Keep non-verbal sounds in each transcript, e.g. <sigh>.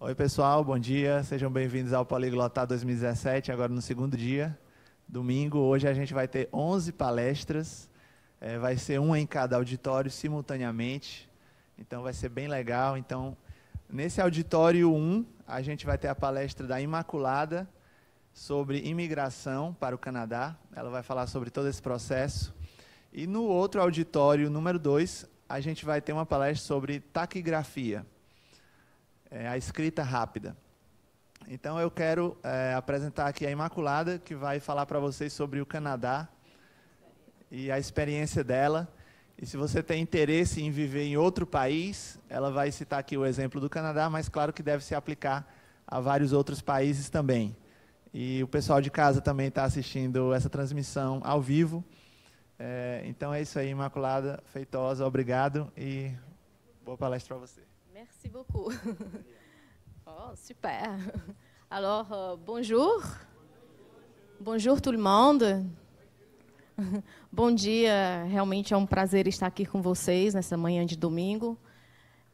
Oi, pessoal, bom dia. Sejam bem-vindos ao Poliglotar 2017, agora no segundo dia, domingo. Hoje a gente vai ter 11 palestras, é, vai ser uma em cada auditório simultaneamente, então vai ser bem legal. Então, nesse auditório 1, a gente vai ter a palestra da Imaculada sobre imigração para o Canadá. Ela vai falar sobre todo esse processo. E no outro auditório, número 2, a gente vai ter uma palestra sobre taquigrafia é a escrita rápida. Então eu quero é, apresentar aqui a Imaculada, que vai falar para vocês sobre o Canadá e a experiência dela. E se você tem interesse em viver em outro país, ela vai citar aqui o exemplo do Canadá, mas claro que deve se aplicar a vários outros países também. E o pessoal de casa também está assistindo essa transmissão ao vivo. É, então é isso aí, Imaculada Feitosa, obrigado e boa palestra para você. Merci beaucoup. <laughs> Oh, super. Alors, euh, bonjour. Bonjour tout le monde. <laughs> Bom dia. Realmente é um prazer estar aqui com vocês nessa manhã de domingo.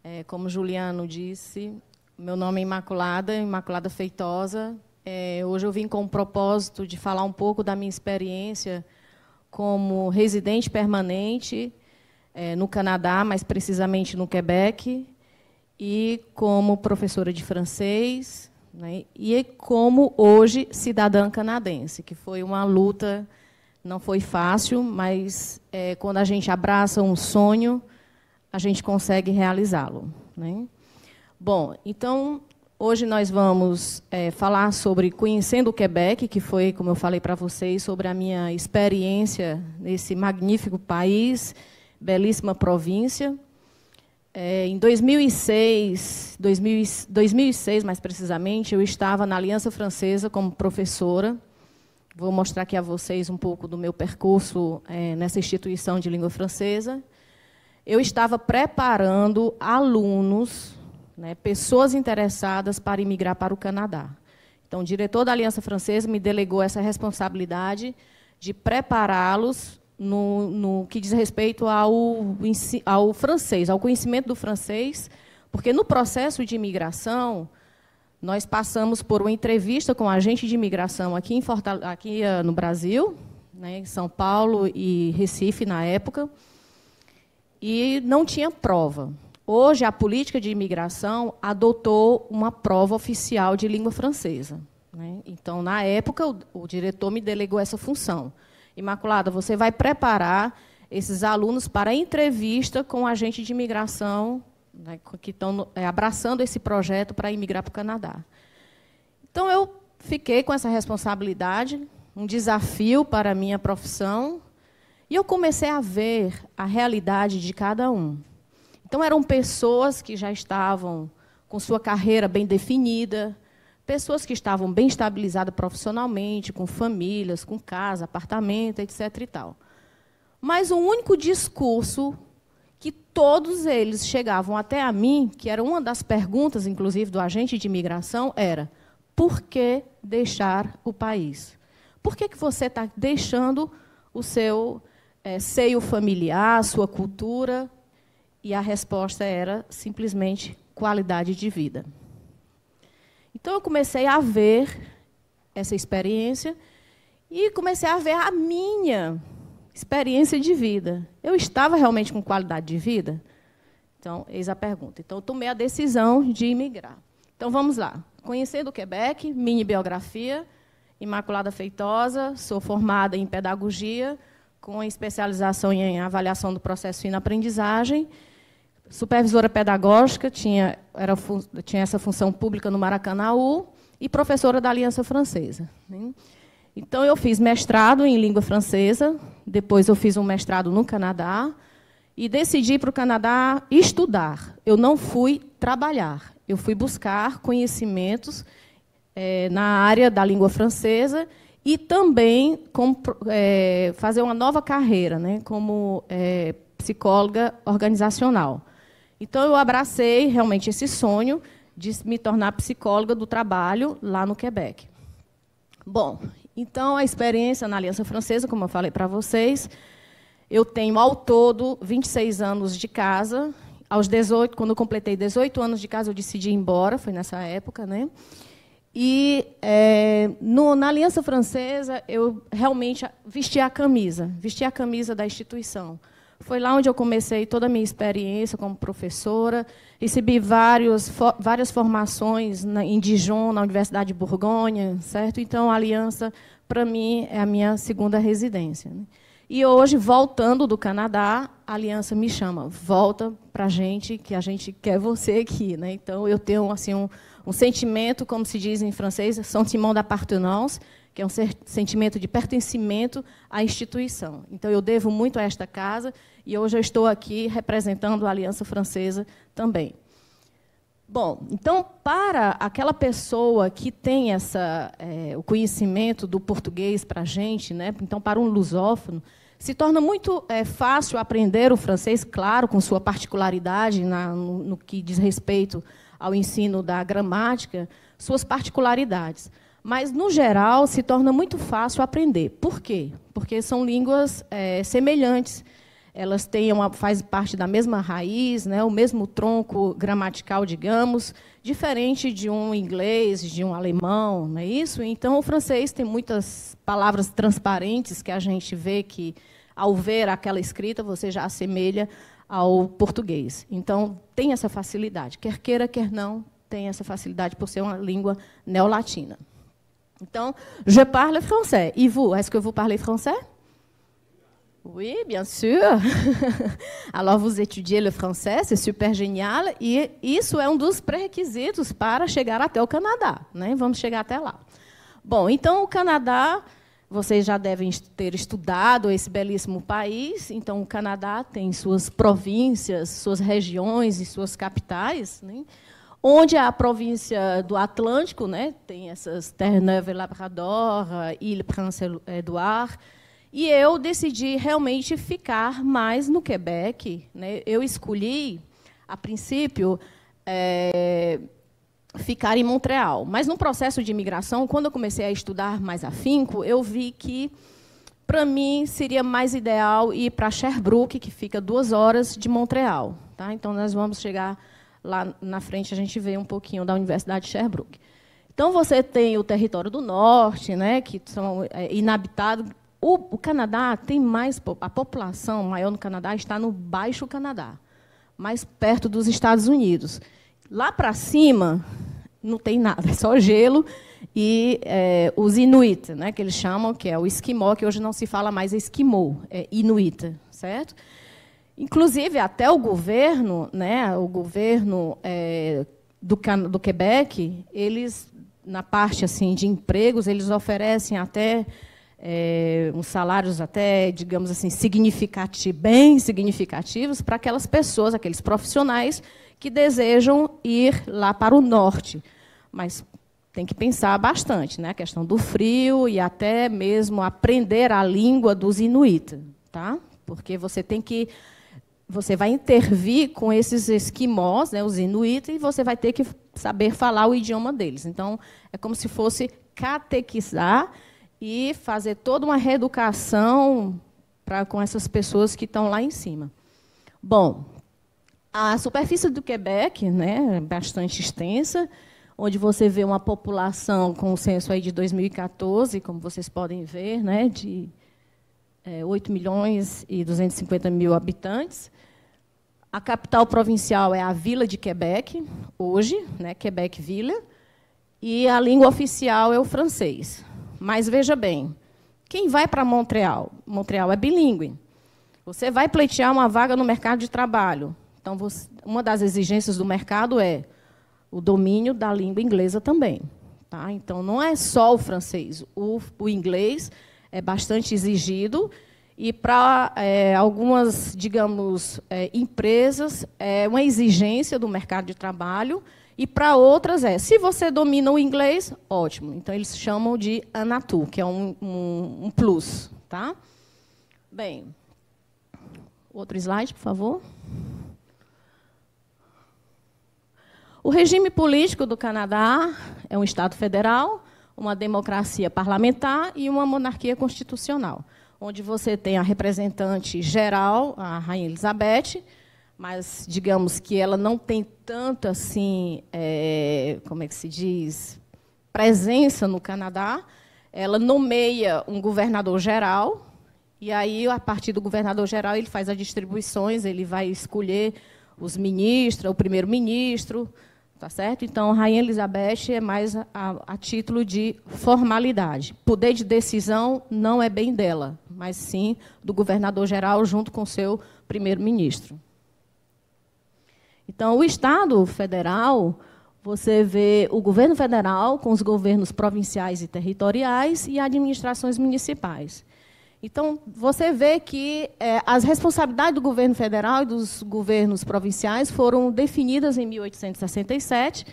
É, como Juliano disse, meu nome é Imaculada, Imaculada Feitosa. É, hoje eu vim com o propósito de falar um pouco da minha experiência como residente permanente é, no Canadá, mais precisamente no Quebec, e como professora de francês, né, e como hoje cidadã canadense, que foi uma luta, não foi fácil, mas é, quando a gente abraça um sonho, a gente consegue realizá-lo. Né? Bom, então hoje nós vamos é, falar sobre conhecendo o Quebec, que foi, como eu falei para vocês, sobre a minha experiência nesse magnífico país, belíssima província. É, em 2006, 2000, 2006 mais precisamente, eu estava na Aliança Francesa como professora. Vou mostrar aqui a vocês um pouco do meu percurso é, nessa instituição de língua francesa. Eu estava preparando alunos, né, pessoas interessadas para imigrar para o Canadá. Então, o diretor da Aliança Francesa me delegou essa responsabilidade de prepará-los no, no que diz respeito ao, ao francês, ao conhecimento do francês, porque no processo de imigração, nós passamos por uma entrevista com um agente de imigração aqui, em aqui eh, no Brasil, né, em São Paulo e Recife, na época, e não tinha prova. Hoje, a política de imigração adotou uma prova oficial de língua francesa. Né? Então, na época, o, o diretor me delegou essa função. Imaculada, você vai preparar esses alunos para entrevista com o agente de imigração né, que estão é, abraçando esse projeto para imigrar para o Canadá. Então, eu fiquei com essa responsabilidade, um desafio para a minha profissão, e eu comecei a ver a realidade de cada um. Então, eram pessoas que já estavam com sua carreira bem definida, pessoas que estavam bem estabilizadas profissionalmente, com famílias, com casa, apartamento, etc. E tal. Mas o único discurso que todos eles chegavam até a mim, que era uma das perguntas, inclusive, do agente de imigração, era por que deixar o país? Por que, que você está deixando o seu é, seio familiar, sua cultura? E a resposta era simplesmente qualidade de vida. Então eu comecei a ver essa experiência e comecei a ver a minha experiência de vida. Eu estava realmente com qualidade de vida? Então, eis a pergunta. Então, eu tomei a decisão de imigrar. Então, vamos lá. Conhecendo o Quebec, mini biografia, Imaculada Feitosa, sou formada em pedagogia, com especialização em avaliação do processo e na aprendizagem Supervisora pedagógica, tinha, era, tinha essa função pública no Maracanãú e professora da Aliança Francesa. Né? Então, eu fiz mestrado em língua francesa, depois eu fiz um mestrado no Canadá, e decidi para o Canadá estudar. Eu não fui trabalhar, eu fui buscar conhecimentos é, na área da língua francesa e também com, é, fazer uma nova carreira, né, como é, psicóloga organizacional. Então, eu abracei realmente esse sonho de me tornar psicóloga do trabalho lá no Quebec. Bom, então a experiência na Aliança Francesa, como eu falei para vocês, eu tenho ao todo 26 anos de casa. Aos 18, quando eu completei 18 anos de casa, eu decidi ir embora, foi nessa época, né? E é, no, na Aliança Francesa, eu realmente vesti a camisa, vesti a camisa da instituição. Foi lá onde eu comecei toda a minha experiência como professora. Recebi vários, várias formações na, em Dijon, na Universidade de Borgonha, certo? Então, a Aliança, para mim, é a minha segunda residência. Né? E hoje, voltando do Canadá, a Aliança me chama. Volta para a gente, que a gente quer você aqui. Né? Então, eu tenho assim, um, um sentimento, como se diz em francês, sentiment d'appartenance, que é um sentimento de pertencimento à instituição. Então, eu devo muito a esta casa e hoje eu estou aqui representando a Aliança Francesa também. Bom, então, para aquela pessoa que tem essa, é, o conhecimento do português para a gente, né? então, para um lusófono, se torna muito é, fácil aprender o francês, claro, com sua particularidade na, no, no que diz respeito ao ensino da gramática, suas particularidades. Mas, no geral, se torna muito fácil aprender. Por quê? Porque são línguas é, semelhantes elas têm uma, fazem parte da mesma raiz, né, o mesmo tronco gramatical, digamos, diferente de um inglês, de um alemão, não é isso? Então, o francês tem muitas palavras transparentes que a gente vê que, ao ver aquela escrita, você já assemelha ao português. Então, tem essa facilidade. Quer queira, quer não, tem essa facilidade por ser uma língua neolatina. Então, je parle français. E vous, est-ce que vous parlez français? Oui, bien sûr. <laughs> Alors, vous étudiez le français, c'est super génial. E isso é um dos pré-requisitos para chegar até o Canadá. Né? Vamos chegar até lá. Bom, então o Canadá, vocês já devem ter estudado esse belíssimo país. Então, o Canadá tem suas províncias, suas regiões e suas capitais. Né? onde a província do Atlântico né, tem essas Terre-Neuve Labrador, Île-Prince-Édouard, e eu decidi realmente ficar mais no Quebec. Né? Eu escolhi, a princípio, é, ficar em Montreal. Mas no processo de imigração, quando eu comecei a estudar mais afinco, eu vi que, para mim, seria mais ideal ir para Sherbrooke, que fica duas horas de Montreal. Tá? Então, nós vamos chegar lá na frente, a gente vê um pouquinho da Universidade de Sherbrooke. Então, você tem o território do norte, né, que são é, inabitado o, o, Canadá tem mais. A população maior no Canadá está no Baixo Canadá, mais perto dos Estados Unidos. Lá para cima, não tem nada, é só gelo e é, os Inuit, né, que eles chamam, que é o esquimó, que hoje não se fala mais esquimó, é Inuit, certo? Inclusive, até o governo, né, o governo é, do, do Quebec, eles, na parte assim de empregos, eles oferecem até é, uns salários até, digamos assim, significati bem significativos para aquelas pessoas, aqueles profissionais que desejam ir lá para o norte. Mas tem que pensar bastante, né? A questão do frio e até mesmo aprender a língua dos inuit, tá? Porque você tem que você vai intervir com esses esquimós, né, os inuit, e você vai ter que saber falar o idioma deles. Então, é como se fosse catequizar e fazer toda uma reeducação com essas pessoas que estão lá em cima. Bom, a superfície do Quebec né, é bastante extensa, onde você vê uma população com o censo aí de 2014, como vocês podem ver, né, de é, 8 milhões e 250 mil habitantes. A capital provincial é a Vila de Quebec, hoje, né, Quebec Vila, e a língua oficial é o francês. Mas veja bem, quem vai para Montreal? Montreal é bilíngue. Você vai pleitear uma vaga no mercado de trabalho. Então, você, uma das exigências do mercado é o domínio da língua inglesa também. Tá? Então, não é só o francês. O, o inglês é bastante exigido e para é, algumas, digamos, é, empresas, é uma exigência do mercado de trabalho. E para outras é, se você domina o inglês, ótimo. Então, eles chamam de ANATU, que é um, um, um plus. Tá? Bem, outro slide, por favor. O regime político do Canadá é um Estado federal, uma democracia parlamentar e uma monarquia constitucional onde você tem a representante geral, a Rainha Elizabeth, mas digamos que ela não tem tanto assim, é, como é que se diz, presença no Canadá. Ela nomeia um governador geral e aí a partir do governador geral ele faz as distribuições, ele vai escolher os ministros, o primeiro-ministro, Tá certo? Então, Rainha Elizabeth é mais a, a, título de formalidade. Poder de decisão não é bem dela, mas sim do governador-geral junto com seu primeiro-ministro. Então, o Estado federal, você vê o governo federal com os governos provinciais e territoriais e administrações municipais. Então, você vê que é, as responsabilidades do governo federal e dos governos provinciais foram definidas em 1867,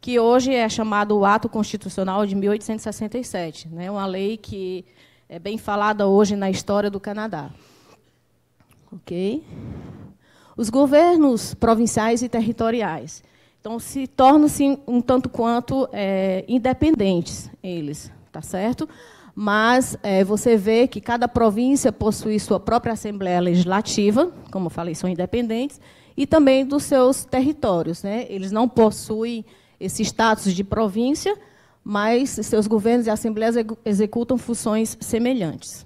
que hoje é chamado o Ato Constitucional de 1867, né, uma lei que é bem falada hoje na história do Canadá. Ok? Os governos provinciais e territoriais. Então, se tornam-se um tanto quanto é, independentes, eles, tá certo? mas é, você vê que cada província possui sua própria Assembleia Legislativa, como eu falei, são independentes, e também dos seus territórios. Né? Eles não possuem esse status de província, mas seus governos e assembleias executam funções semelhantes.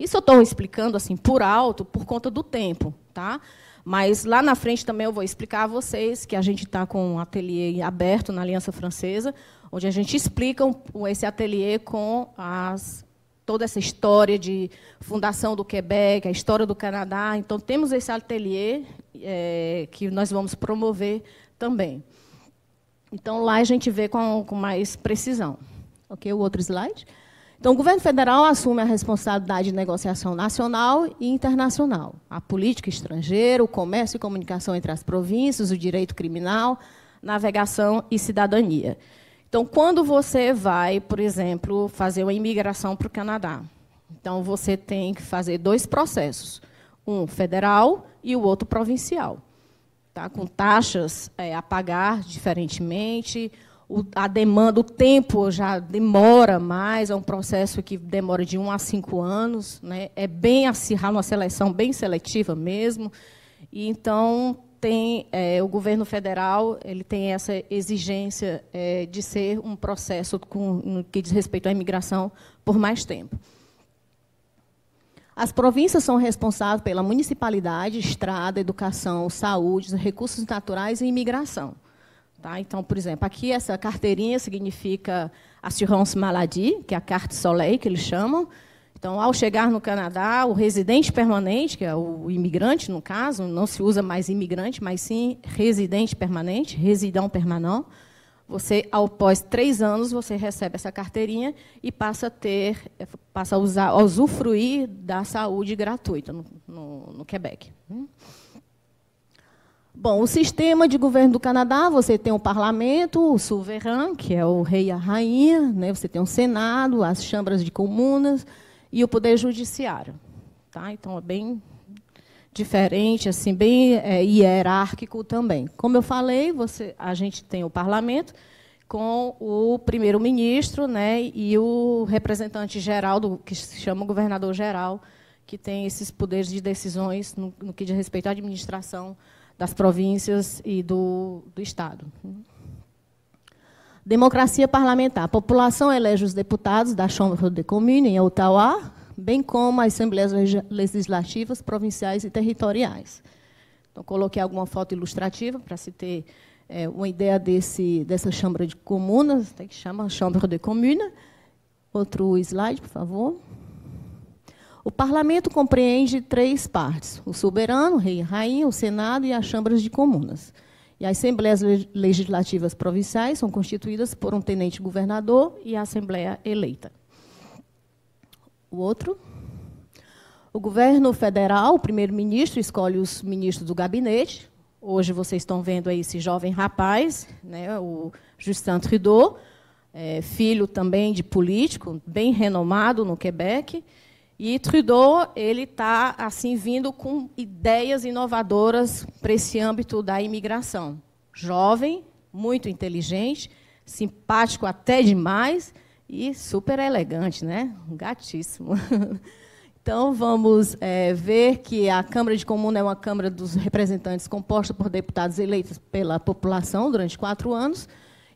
Isso eu estou explicando assim por alto, por conta do tempo, tá? Mas lá na frente também eu vou explicar a vocês que a gente está com um ateliê aberto na Aliança Francesa, onde a gente explica esse ateliê com as, toda essa história de fundação do Quebec, a história do Canadá. Então, temos esse ateliê é, que nós vamos promover também. Então, lá a gente vê com, com mais precisão. Ok? O outro slide. Então, o governo federal assume a responsabilidade de negociação nacional e internacional. A política estrangeira, o comércio e comunicação entre as províncias, o direito criminal, navegação e cidadania. Então, quando você vai, por exemplo, fazer uma imigração para o Canadá, então você tem que fazer dois processos, um federal e o outro provincial, tá? com taxas é, a pagar diferentemente, o, a demanda, o tempo já demora mais, é um processo que demora de um a cinco anos, né? é bem acirrado, assim, uma seleção bem seletiva mesmo. E, então, tem é, o governo federal ele tem essa exigência é, de ser um processo com, que diz respeito à imigração por mais tempo. As províncias são responsáveis pela municipalidade, estrada, educação, saúde, recursos naturais e imigração. Tá? Então, por exemplo, aqui essa carteirinha significa assurance maladie, que é a carte soleil, que eles chamam. Então, ao chegar no Canadá, o residente permanente, que é o imigrante, no caso, não se usa mais imigrante, mas sim residente permanente, residão permanente, você, após três anos, você recebe essa carteirinha e passa a ter, passa a usar, a usufruir da saúde gratuita no, no, no Quebec. Né? Bom, o sistema de governo do Canadá, você tem o parlamento, o souverain, que é o rei e a rainha, né? você tem o Senado, as chambras de comunas e o poder judiciário. Tá? Então, é bem diferente, assim, bem é, hierárquico também. Como eu falei, você, a gente tem o parlamento com o primeiro-ministro né, e o representante geral, do, que se chama governador-geral, que tem esses poderes de decisões no, no que diz respeito à administração das províncias e do, do Estado. Democracia parlamentar. A população elege os deputados da Chambre de Comune, em Ottawa, bem como as assembleias legislativas provinciais e territoriais. Então, coloquei alguma foto ilustrativa para se ter é, uma ideia desse, dessa Chambre de Comunas, que chama Chambre de Comune. Outro slide, por favor. O parlamento compreende três partes: o soberano, o rei e rainha, o senado e as câmaras de comunas. E as assembleias legislativas provinciais são constituídas por um tenente-governador e a assembleia eleita. O outro. O governo federal, o primeiro-ministro, escolhe os ministros do gabinete. Hoje vocês estão vendo aí esse jovem rapaz, né, o Justin Trudeau, é, filho também de político, bem renomado no Quebec. E Trudeau ele está assim vindo com ideias inovadoras para esse âmbito da imigração. Jovem, muito inteligente, simpático até demais e super elegante, né? Gatíssimo. <laughs> Então vamos é, ver que a Câmara de Comuns é uma Câmara dos Representantes composta por deputados eleitos pela população durante quatro anos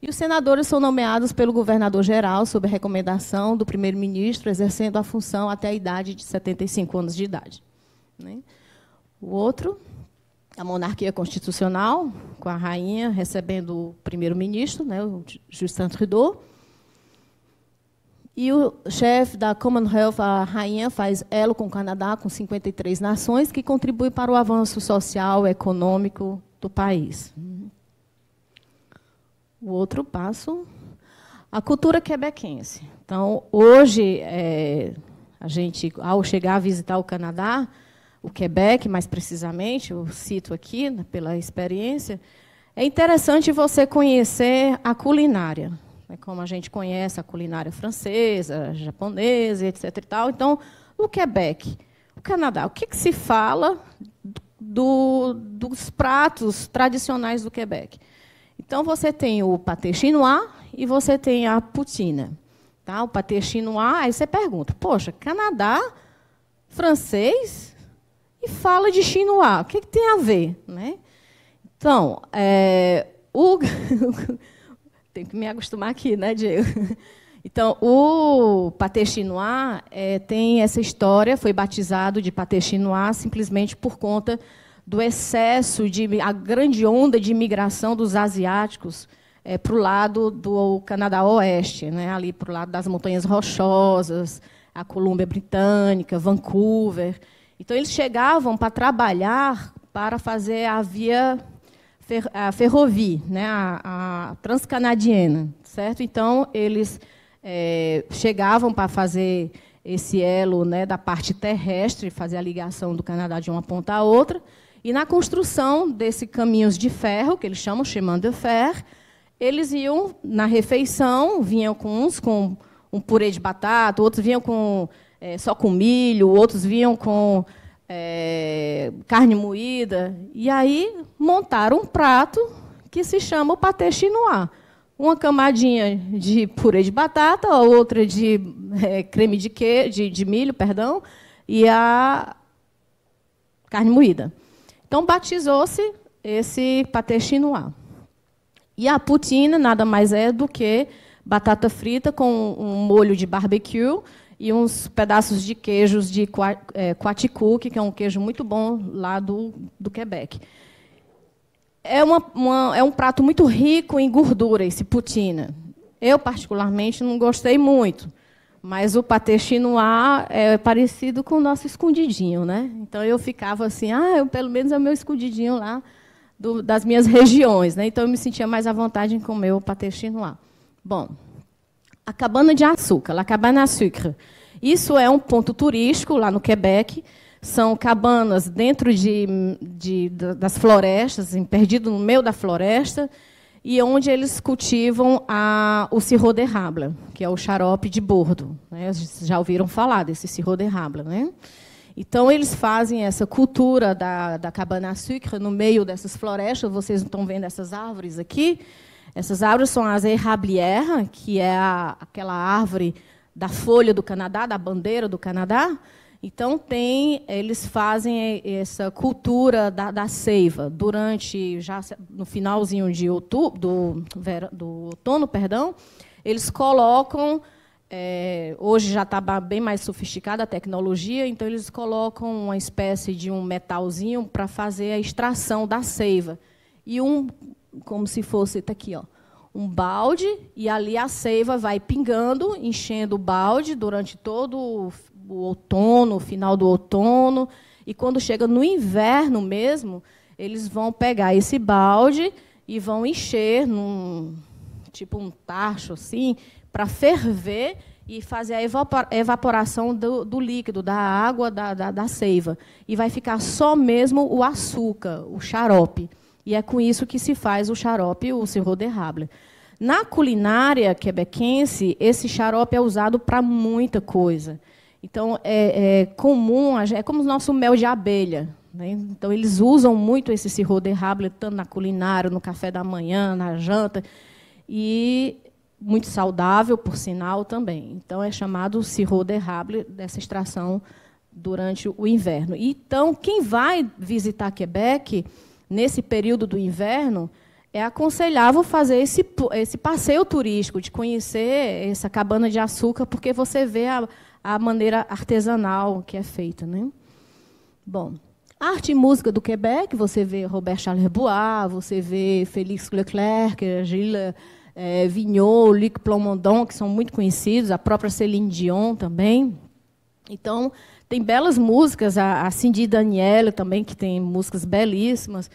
e os senadores são nomeados pelo governador-geral, sob recomendação do primeiro-ministro, exercendo a função até a idade de 75 anos de idade. Né? O outro, a monarquia constitucional, com a rainha recebendo o primeiro-ministro, né, o Justin Trudeau. E o chefe da Commonwealth, a rainha, faz elo com o Canadá, com 53 nações, que contribui para o avanço social e econômico do país o outro passo, a cultura quebequense. Então, hoje, é, a gente, ao chegar a visitar o Canadá, o Quebec, mais precisamente, eu cito aqui né, pela experiência, é interessante você conhecer a culinária, né, como a gente conhece a culinária francesa, japonesa, etc. Então, o Quebec, o Canadá, o que, que se fala do, dos pratos tradicionais do Quebec? Então, você tem o pâté chinois e você tem a putina. Tá? O pâté chinois, aí você pergunta, poxa, Canadá, francês e fala de chinois, o que, que tem a ver? Né? Então, é, o... <laughs> tem que me acostumar aqui, né, Diego? Então, o pâté chinois é, tem essa história, foi batizado de pâté chinois simplesmente por conta do excesso, de, a grande onda de imigração dos asiáticos é, para o lado do Canadá Oeste, né, ali para o lado das Montanhas Rochosas, a Colômbia Britânica, Vancouver. Então, eles chegavam para trabalhar para fazer a via fer, a ferrovia, né, a, a, transcanadiana, certo? Então, eles é, chegavam para fazer esse elo né, da parte terrestre, fazer a ligação do Canadá de uma ponta à outra, e na construção desse caminhos de ferro, que eles chamam chemin de fer, eles iam na refeição, vinham com uns com um purê de batata, outros vinham com é, só com milho, outros vinham com é, carne moída. E aí montaram um prato que se chama o pâté chinois. Uma camadinha de purê de batata, outra de é, creme de, que, de, de milho, perdão, e a carne moída. Então, batizou-se esse patê chinois. E a putina nada mais é do que batata frita com um molho de barbecue e uns pedaços de queijos de é, quaticuque, que é um queijo muito bom lá do, do Quebec. É, uma, uma, é um prato muito rico em gordura, esse putina. Eu, particularmente, não gostei muito. Mas o patechino A é parecido com o nosso escondidinho, né? Então eu ficava assim, ah, eu, pelo menos é o meu escondidinho lá do, das minhas <laughs> regiões, né? Então eu me sentia mais à vontade em comer o patechino A. Bom, a cabana de açúcar, la cabana açúcar, Isso é um ponto turístico lá no Quebec. São cabanas dentro de, de, das florestas, perdido no meio da floresta e onde eles cultivam a, o sirro de rabla, que é o xarope de bordo. Né? Já ouviram falar desse sirro de rabla, né? Então, eles fazem essa cultura da, da cabana açúcar no meio dessas florestas. Vocês estão vendo essas árvores aqui? Essas árvores são as errablières, que é a, aquela árvore da folha do Canadá, da bandeira do Canadá. Então tem, eles fazem essa cultura da, da seiva durante já no finalzinho de outubro, do, do outono, perdão, eles colocam é, hoje já está bem mais sofisticada a tecnologia, então eles colocam uma espécie de um metalzinho para fazer a extração da seiva e um como se fosse tá aqui ó um balde e ali a seiva vai pingando, enchendo o balde durante todo o outono, o final do outono, e quando chega no inverno mesmo, eles vão pegar esse balde e vão encher num tipo um tacho assim para ferver e fazer a evaporação do, do líquido, da água, da, da, da, seiva. E vai ficar só mesmo o açúcar, o xarope. E é com isso que se faz o xarope, o sirop de Rable. Na culinária quebequense, esse xarope é usado para muita coisa. Então, é, é comum, é como o nosso mel de abelha. Né? Então, eles usam muito esse cirro de rabo tanto na culinária, no café da manhã, na janta. E muito saudável, por sinal, também. Então, é chamado cirro de rabo dessa extração durante o inverno. Então, quem vai visitar Quebec nesse período do inverno é aconselhável fazer esse, esse passeio turístico, de conhecer essa cabana de açúcar, porque você vê a, a maneira artesanal que é feita. Né? Bom, arte e música do Quebec, você vê Robert Charlebois, você vê Félix Leclerc, Gilles é, Vignot, Luc Plamondon, que são muito conhecidos, a própria Céline Dion também. Então, tem belas músicas, a, a Cindy Daniela também, que tem músicas belíssimas.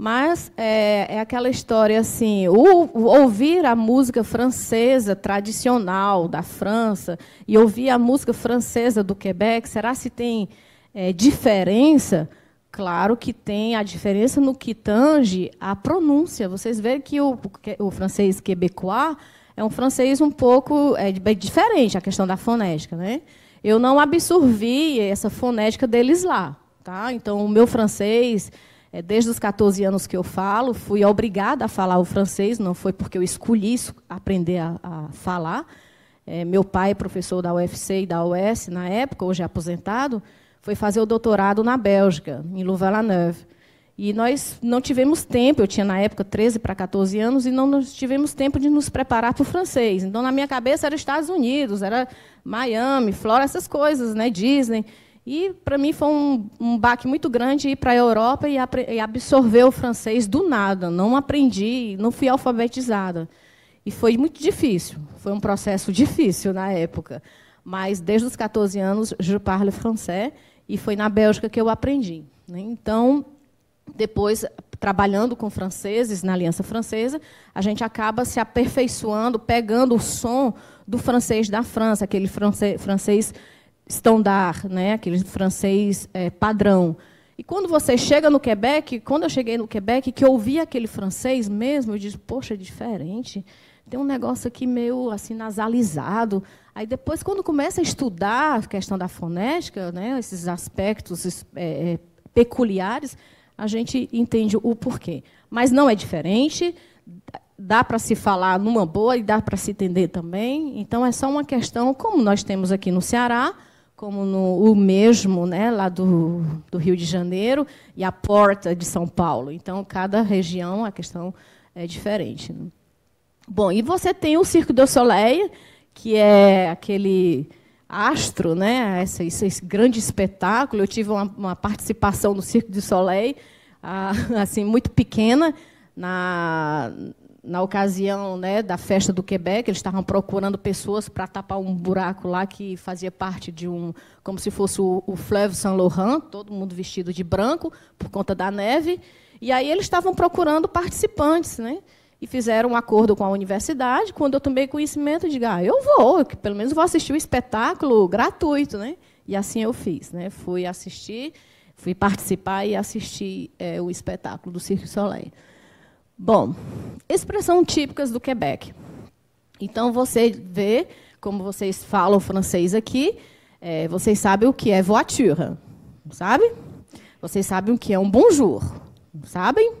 Mas é, é aquela história assim, o, o ouvir a música francesa tradicional da França e ouvir a música francesa do Quebec, será se tem é, diferença? Claro que tem a diferença no que tange a pronúncia. Vocês veem que o, o francês quebecois é um francês um pouco é, diferente, a questão da fonética. Né? Eu não absorvi essa fonética deles lá. Tá? Então, o meu francês é, desde os 14 anos que eu falo, fui obrigada a falar o francês, não foi porque eu escolhi aprender a, a falar. É, meu pai, é professor da UFC e da US na época, hoje é aposentado, foi fazer o doutorado na Bélgica, em Louvain-la-Neuve. E nós não tivemos tempo, eu tinha na época 13 para 14 anos, e não tivemos tempo de nos preparar para o francês. Então, na minha cabeça, era Estados Unidos, era Miami, Flora, essas coisas, né? Disney. E, para mim, foi um, um, baque muito grande ir para a Europa e, e, absorver o francês do nada. Não aprendi, não fui alfabetizada. E foi muito difícil. Foi um processo difícil na época. Mas, desde os 14 anos, je parle français. E foi na Bélgica que eu aprendi. Né? Então, depois, trabalhando com franceses, na Aliança Francesa, a gente acaba se aperfeiçoando, pegando o som do francês da França, aquele francês standard, né? aquele francês é, padrão. E quando você chega no Quebec, quando eu cheguei no Quebec, que eu ouvi aquele francês mesmo, eu disse, poxa, é diferente. Tem um negócio aqui meio assim nasalizado. Aí depois, quando começa a estudar a questão da fonética, né, esses aspectos é, é, peculiares, a gente entende o porquê. Mas não é diferente, dá para se falar numa boa e dá para se entender também. Então é só uma questão, como nós temos aqui no Ceará, como no o mesmo, né, lá do, do Rio de Janeiro, e a porta de São Paulo. Então, cada região a questão é diferente. Né? Bom, e você tem o Circo do Soleil, que é aquele astro, né? Esse, esse grande espetáculo. Eu tive uma, uma participação no Circo do Soleil, ah, <laughs> assim muito pequena, na, na ocasião né, da festa do Quebec, eles estavam procurando pessoas para tapar um buraco lá que fazia parte de um, como se fosse o, o Fleuve Saint-Laurent, todo mundo vestido de branco por conta da neve. E aí eles estavam procurando participantes, né? E fizeram um acordo com a universidade. Quando eu tomei conhecimento, de ah, eu vou, que pelo menos vou assistir o um espetáculo gratuito, né? E assim eu fiz, né? Fui assistir, fui participar e assistir é, o espetáculo do Cirque Soleil. Bom, expressões típicas do Quebec. Então, você vê, como vocês falam francês aqui, é, vocês sabem o que é voiture, sabe? Vocês sabem o que é um bonjour, sabem?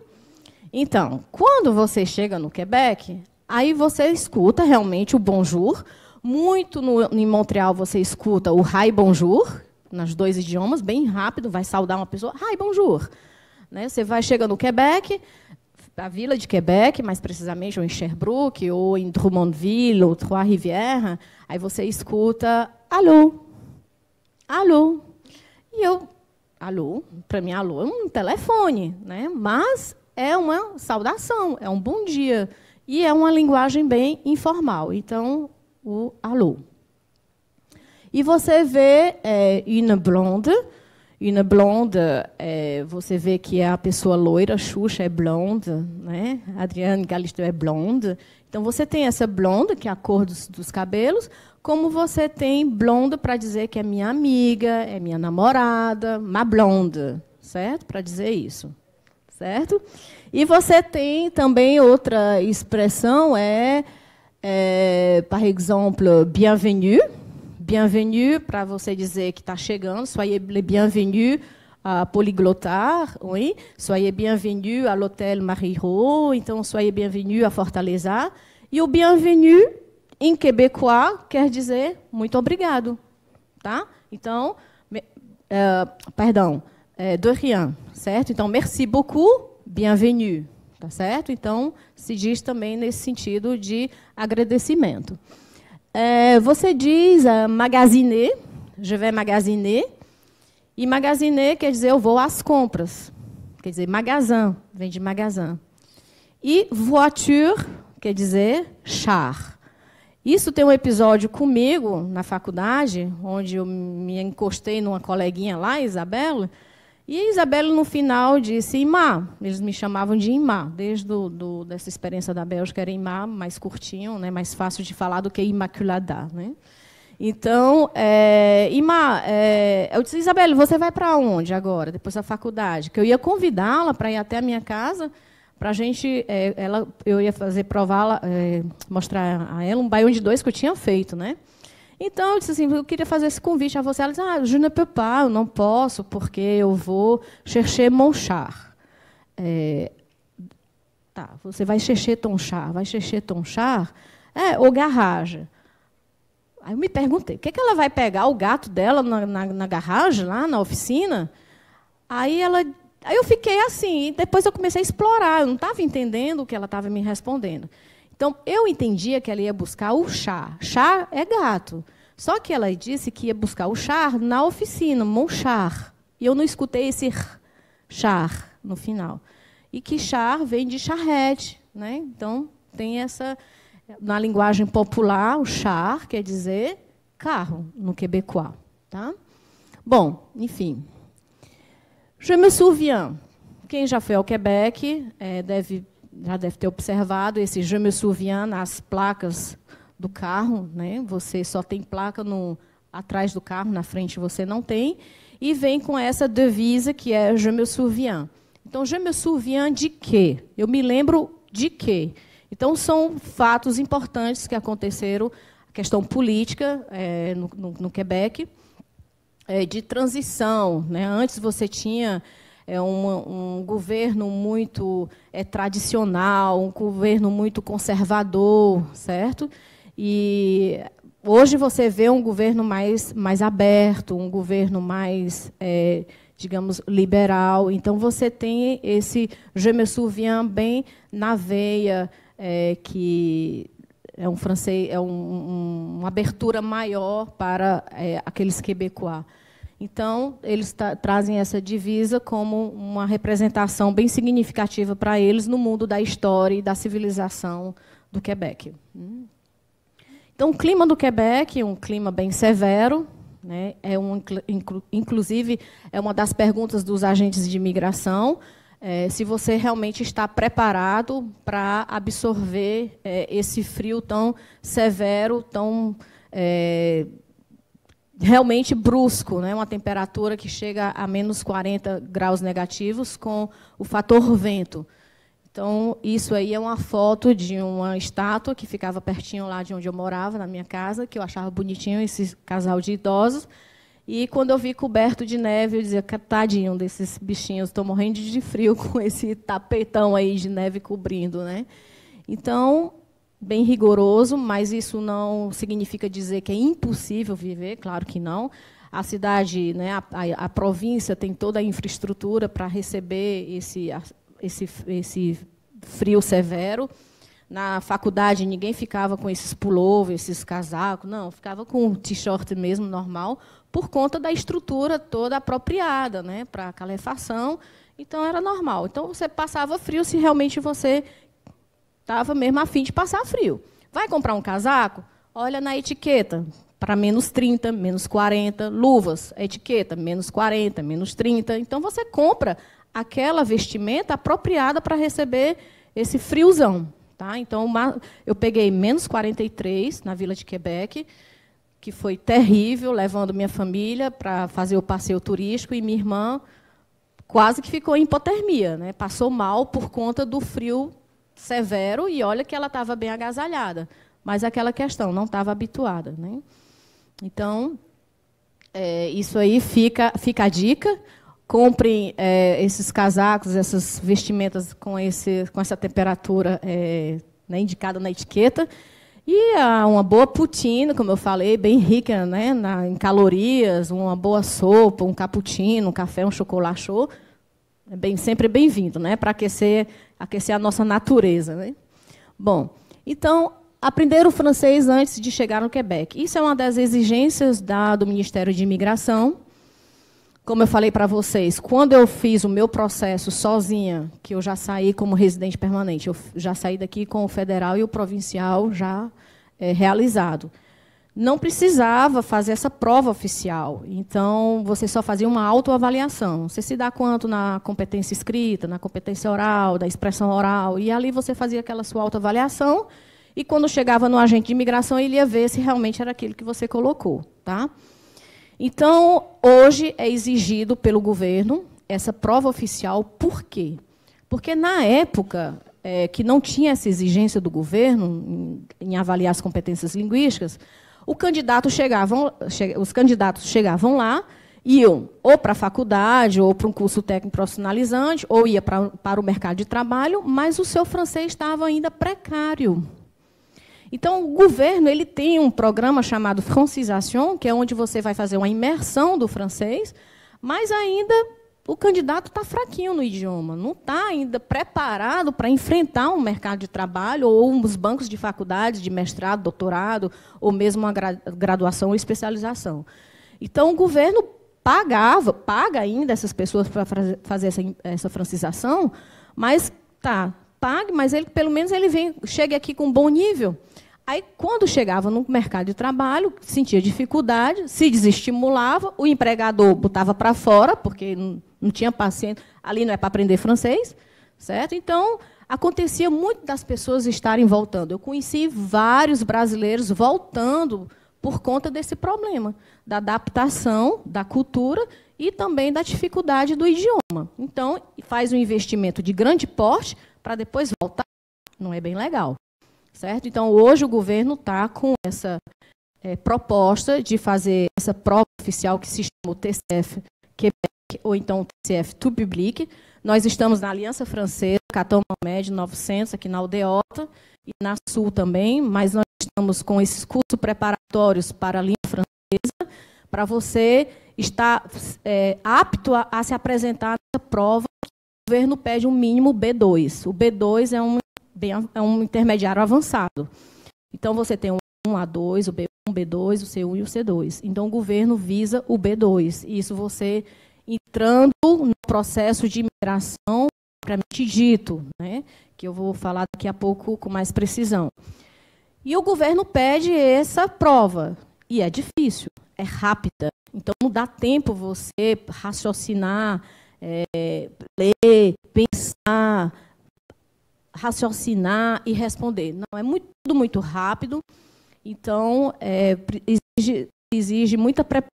Então, quando você chega no Quebec, aí você escuta realmente o bonjour. Muito no, em Montreal você escuta o hi bonjour, nos dois idiomas, bem rápido, vai saudar uma pessoa, hi bonjour. Né? Você vai chegando no Quebec, da vila de Quebec, mais precisamente, ou em Sherbrooke, ou em Drummondville, ou Trois-Rivières, aí você escuta, alô, alô. E eu, alô, para mim, alô é um telefone, né? mas é uma saudação, é um bom dia, e é uma linguagem bem informal. Então, o alô. E você vê é, eh, une blonde, Une blonde, é, você vê que é a pessoa loira, Xuxa é blonde, né? Adriane Galisteu é blonde. Então você tem essa blonda, que é a cor dos, dos cabelos, como você tem blonda para dizer que é minha amiga, é minha namorada, ma blonde, certo? Para dizer isso, certo? E você tem também outra expressão, é, é par exemple, bienvenue, bienvenue para você dizer que está chegando. Soyez les bienvenus à Polyglotar, oui. Soyez bienvenue à l'hôtel Mariro, então soyez bienvenue à Fortaleza. E o bienvenue em quebecois quer dizer muito obrigado, tá? Então, me, uh, perdão, é, de rien, certo? Então, merci beaucoup, bienvenue, tá certo? Então, se diz também nesse sentido de agradecimento. É, você diz uh, ah, magasiner, je vais magasiner, e magasiner quer dizer eu vou às compras, quer dizer magasin, vem de magasin. E voiture quer dizer char. Isso tem um episódio comigo na faculdade, onde eu me encostei numa coleguinha lá, Isabela, e a Isabelle, no final, disse Imá. Eles me chamavam de Imá. Desde do, dessa experiência da Bélgica, era Imá, mais curtinho, né, mais fácil de falar do que Imaculada. Né? Então, é, Ima, é, eu disse, Isabelle, você vai para onde agora, depois da faculdade? Que eu ia convidá-la para ir até a minha casa, para a gente, é, ela, eu ia fazer prová-la, eh, mostrar a ela um baião de dois que eu tinha feito, né? Então, eu disse assim, eu queria fazer esse convite a você. Ela disse, ah, je é ne eu não posso, porque eu vou chercher monchar. É, tá, você vai chercher tonchar, vai chercher tonchar, é, ou garagem. Aí eu me perguntei, o que, é que ela vai pegar o gato dela na, na, na garagem, lá na oficina? Aí ela Aí eu fiquei assim, e depois eu comecei a explorar, eu não estava entendendo o que ela estava me respondendo. Então, eu entendia que ela ia buscar o chá. Chá é gato. Só que ela disse que ia buscar o char na oficina, mon char. E eu não escutei esse char no final. E que char vem de charrete. Né? Então, tem essa. Na linguagem popular, o char quer dizer carro, no quebecois. Tá? Bom, enfim. Je me souviens. Quem já foi ao Quebec é, deve já deve ter observado esse Je me souviens nas placas do carro, né? Você só tem placa no atrás do carro, na frente você não tem, e vem com essa devisa que é Je me souviens. Então, Je me souviens de quê? Eu me lembro de quê? Então, são fatos importantes que aconteceram, a questão política é, no, no, no, Quebec, é, de transição. Né? Antes você tinha é um, um governo muito é, tradicional, um governo muito conservador, certo? E hoje você vê um governo mais, mais aberto, um governo mais, é, digamos, liberal. Então você tem esse Je me souviens bem na veia, é, que é um francês, é um, um, uma abertura maior para é, aqueles quebecois. Então, eles trazem essa divisa como uma representação bem significativa para eles no mundo da história e da civilização do Quebec. Hum. Então, o clima do Quebec, um clima bem severo, né, é um, inclu inclusive, é uma das perguntas dos agentes de imigração, é, se você realmente está preparado para absorver é, esse frio tão severo, tão... É, realmente brusco, né? uma temperatura que chega a menos 40 graus negativos com o fator vento. Então, isso aí é uma foto de uma estátua que ficava pertinho lá de onde eu morava, na minha casa, que eu achava bonitinho esse casal de idosos. E quando eu vi coberto de neve, eu dizia, tadinho desses bichinhos, estou morrendo de frio <laughs> com esse tapetão aí de neve cobrindo. Né? Então, bem rigoroso, mas isso não significa dizer que é impossível viver, claro que não. A cidade, né, a, a, a província tem toda a infraestrutura para receber esse, esse, esse frio severo. Na faculdade, ninguém ficava com esses pullover, esses casacos, não, ficava com um t-shirt mesmo normal, por conta da estrutura toda apropriada né, para a calefação. Então, era normal. Então, você passava frio se realmente você estava mesmo a fim de passar frio. Vai comprar um casaco? Olha na etiqueta, para menos 30, menos 40, luvas, etiqueta, menos 40, menos 30. Então você compra aquela vestimenta apropriada para receber esse friozão. Tá? Então, eu peguei menos 43 na Vila de Quebec, que foi terrível, levando minha família para fazer o passeio turístico e minha irmã quase que ficou em hipotermia, né? passou mal por conta do frio severo e olha que ela estava bem agasalhada, mas aquela questão não estava habituada, né? Então é, isso aí fica fica a dica. Comprem é, esses casacos, essas vestimentas com esse com essa temperatura é, né, indicada na etiqueta. E ah, uma boa putina, como eu falei, bem rica né, na, em calorias, uma boa sopa, um cappuccino, um café, um show é bem, sempre bem-vindo, né? Para aquecer, aquecer a nossa natureza. Né? Bom, então, aprender o francês antes de chegar no Quebec. Isso é uma das exigências da, do Ministério de Imigração. Como eu falei para vocês, quando eu fiz o meu processo sozinha, que eu já saí como residente permanente, eu já saí daqui com o federal e o provincial já é, realizado não precisava fazer essa prova oficial. Então, você só fazia uma autoavaliação. Você se dá quanto na competência escrita, na competência oral, da expressão oral. E ali você fazia aquela sua autoavaliação. E quando chegava no agente de imigração, ele ia ver se realmente era aquilo que você colocou. Tá? Então, hoje é exigido pelo governo essa prova oficial. Por quê? Porque na época é, que não tinha essa exigência do governo em, em avaliar as competências linguísticas, o candidato chegavam, os candidatos chegavam lá, iam ou para a faculdade, ou para um curso técnico profissionalizante, ou ia para, para o mercado de trabalho, mas o seu francês estava ainda precário. Então, o governo ele tem um programa chamado Francisation, que é onde você vai fazer uma imersão do francês, mas ainda o candidato está fraquinho no idioma, não está ainda preparado para enfrentar um mercado de trabalho ou os bancos de faculdades de mestrado, doutorado, ou mesmo uma graduação ou especialização. Então, o governo pagava, paga ainda essas pessoas para fazer essa, essa francização, mas tá, pague, mas ele pelo menos ele vem, chega aqui com um bom nível. Aí, quando chegava no mercado de trabalho, sentia dificuldade, se desestimulava, o empregador botava para fora, porque não tinha paciente. Ali não é para aprender francês, certo? Então, acontecia muito das pessoas estarem voltando. Eu conheci vários brasileiros voltando por conta desse problema, da adaptação da cultura e também da dificuldade do idioma. Então, faz um investimento de grande porte para depois voltar. Não é bem legal. Certo? Então, hoje o governo está com essa é, proposta de fazer essa prova oficial que se chama o TCF, que ou então o TCF to Public. Nós estamos na Aliança Francesa, Catão Mamed 900, aqui na Aldeota, e na Sul também, mas nós estamos com esses cursos preparatórios para a língua francesa, para você estar é, apto a, a, se apresentar nessa prova que o governo pede um mínimo B2. O B2 é um, bem, é um intermediário avançado. Então, você tem um A2, o B1, o B2, o C1 e o C2. Então, o governo visa o B2. E isso você entrando no processo de imigração propriamente dito, né, que eu vou falar daqui a pouco com mais precisão. E o governo pede essa prova, e é difícil, é rápida. Então, não dá tempo você raciocinar, é, ler, pensar, raciocinar e responder. Não, é muito, tudo muito rápido, então é, exige, exige muita preparação.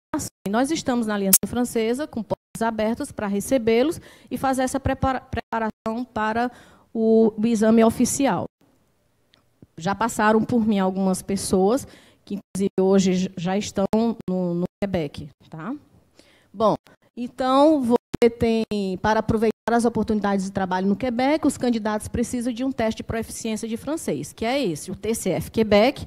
Nós estamos na Aliança Francesa, com braços abertos para recebê-los e fazer essa preparação para o, exame oficial. Já passaram por mim algumas pessoas, que inclusive hoje já estão no, no Quebec. Tá? Bom, então você tem, para aproveitar as oportunidades de trabalho no Quebec, os candidatos precisam de um teste de proficiência de francês, que é esse, o TCF Quebec,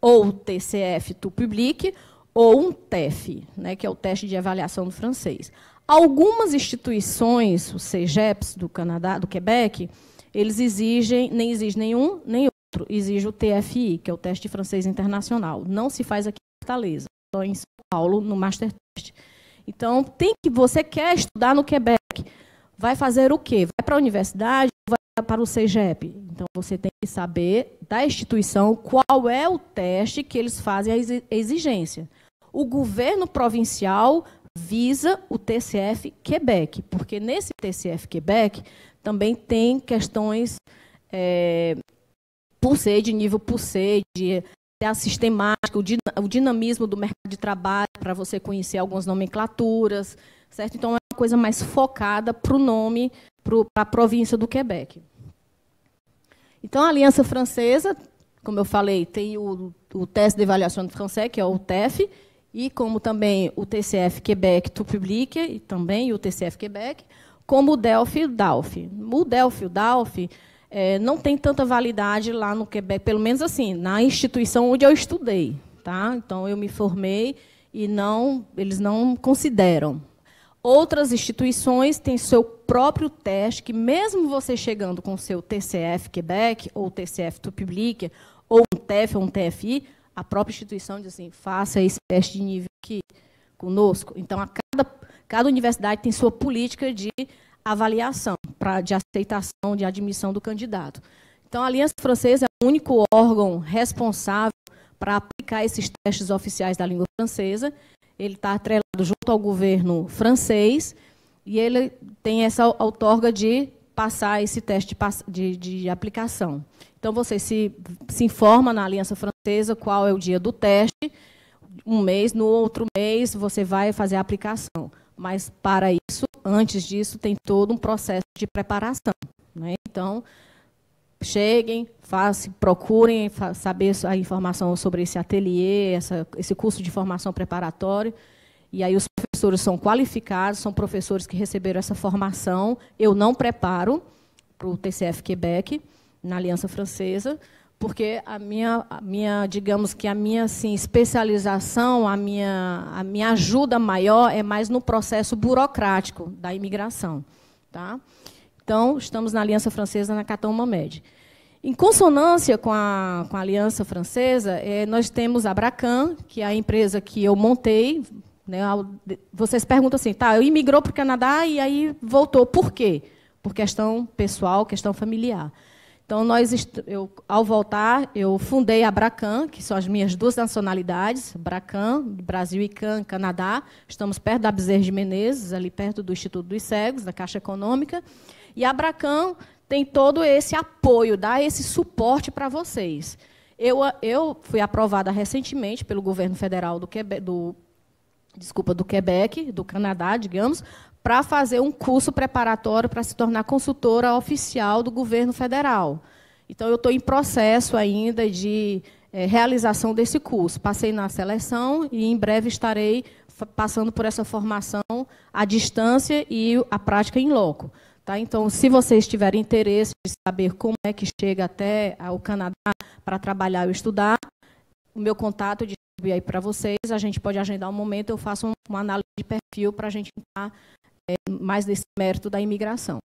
ou o TCF Tu Public, ou um TEF, né, que é o teste de avaliação do francês. Algumas instituições, os CEGEPs do Canadá, do Quebec, eles exigem, nem exigem nenhum, nem outro, exige o TFI, que é o teste francês internacional. Não se faz aqui em Fortaleza, só em São Paulo, no Master Test. Então, tem que você quer estudar no Quebec, vai fazer o quê? Vai para a universidade ou vai para o CEGEP? Então, você tem que saber da instituição qual é o teste que eles fazem a exigência. O governo provincial visa o TCF Quebec, porque nesse TCF Quebec também tem questões é, por ser de nível por ser, de a sistemática, o, dinamismo do mercado de trabalho, para você conhecer algumas nomenclaturas, certo? Então, é uma coisa mais focada para o nome, para a província do Quebec. Então, a Aliança Francesa, como eu falei, tem o, o teste de avaliação de francês, que é o TEF, e como também o TCF Quebec Public e também o TCF Quebec, como o Delphi e o DALF. O Delphi e o DALF é, não tem tanta validade lá no Quebec, pelo menos assim, na instituição onde eu estudei. Tá? Então, eu me formei e não eles não consideram. Outras instituições têm seu próprio teste, que mesmo você chegando com seu TCF Quebec, ou TCF Public ou um TEF ou um TFI, a própria instituição diz assim, faça esse teste de nível aqui conosco. Então, a cada, cada universidade tem sua política de avaliação, pra, de aceitação, de admissão do candidato. Então, a Aliança Francesa é o único órgão responsável para aplicar esses testes oficiais da língua francesa. Ele está atrelado junto ao governo francês e ele tem essa outorga de passar esse teste de, de aplicação. Então, você se, se informa na Aliança Francesa qual é o dia do teste, um mês, no outro mês você vai fazer a aplicação. Mas, para isso, antes disso, tem todo um processo de preparação. Né? Então, cheguem, façam, procurem saber a informação sobre esse ateliê, essa, esse curso de formação preparatório, e aí os professores são qualificados, são professores que receberam essa formação. Eu não preparo para o TCF Quebec, na Aliança Francesa, porque a minha, a minha digamos que a minha assim, especialização, a minha, a minha ajuda maior é mais no processo burocrático da imigração. Tá? Então, estamos na Aliança Francesa, na Catão Mamed. Em consonância com a, com a Aliança Francesa, é, nós temos a Bracan, que é a empresa que eu montei, né? Vocês perguntam assim, tá, eu imigrou para o Canadá e aí voltou. Por quê? Por questão pessoal, questão familiar. Então, nós, eu, ao voltar, eu fundei a Bracan, que são as minhas duas nacionalidades, Bracan, Brasil e CAN, Canadá. Estamos perto da Bezerra de Menezes, ali perto do Instituto dos Cegos, da Caixa Econômica. E a Bracan tem todo esse apoio, dá esse suporte para vocês. Eu, eu fui aprovada recentemente pelo governo federal do, Quebec, do desculpa, do Quebec, do Canadá, digamos, para fazer um curso preparatório para se tornar consultora oficial do governo federal. Então, eu estou em processo ainda de é, realização desse curso. Passei na seleção e, em breve, estarei passando por essa formação à distância e a prática em loco. Tá? Então, se vocês tiverem interesse de saber como é que chega até ah, o Canadá para trabalhar ou estudar, o meu contato é de aí para vocês. A gente pode agendar um momento, eu faço um, uma análise de perfil para a gente entrar é, mais nesse mérito da imigração.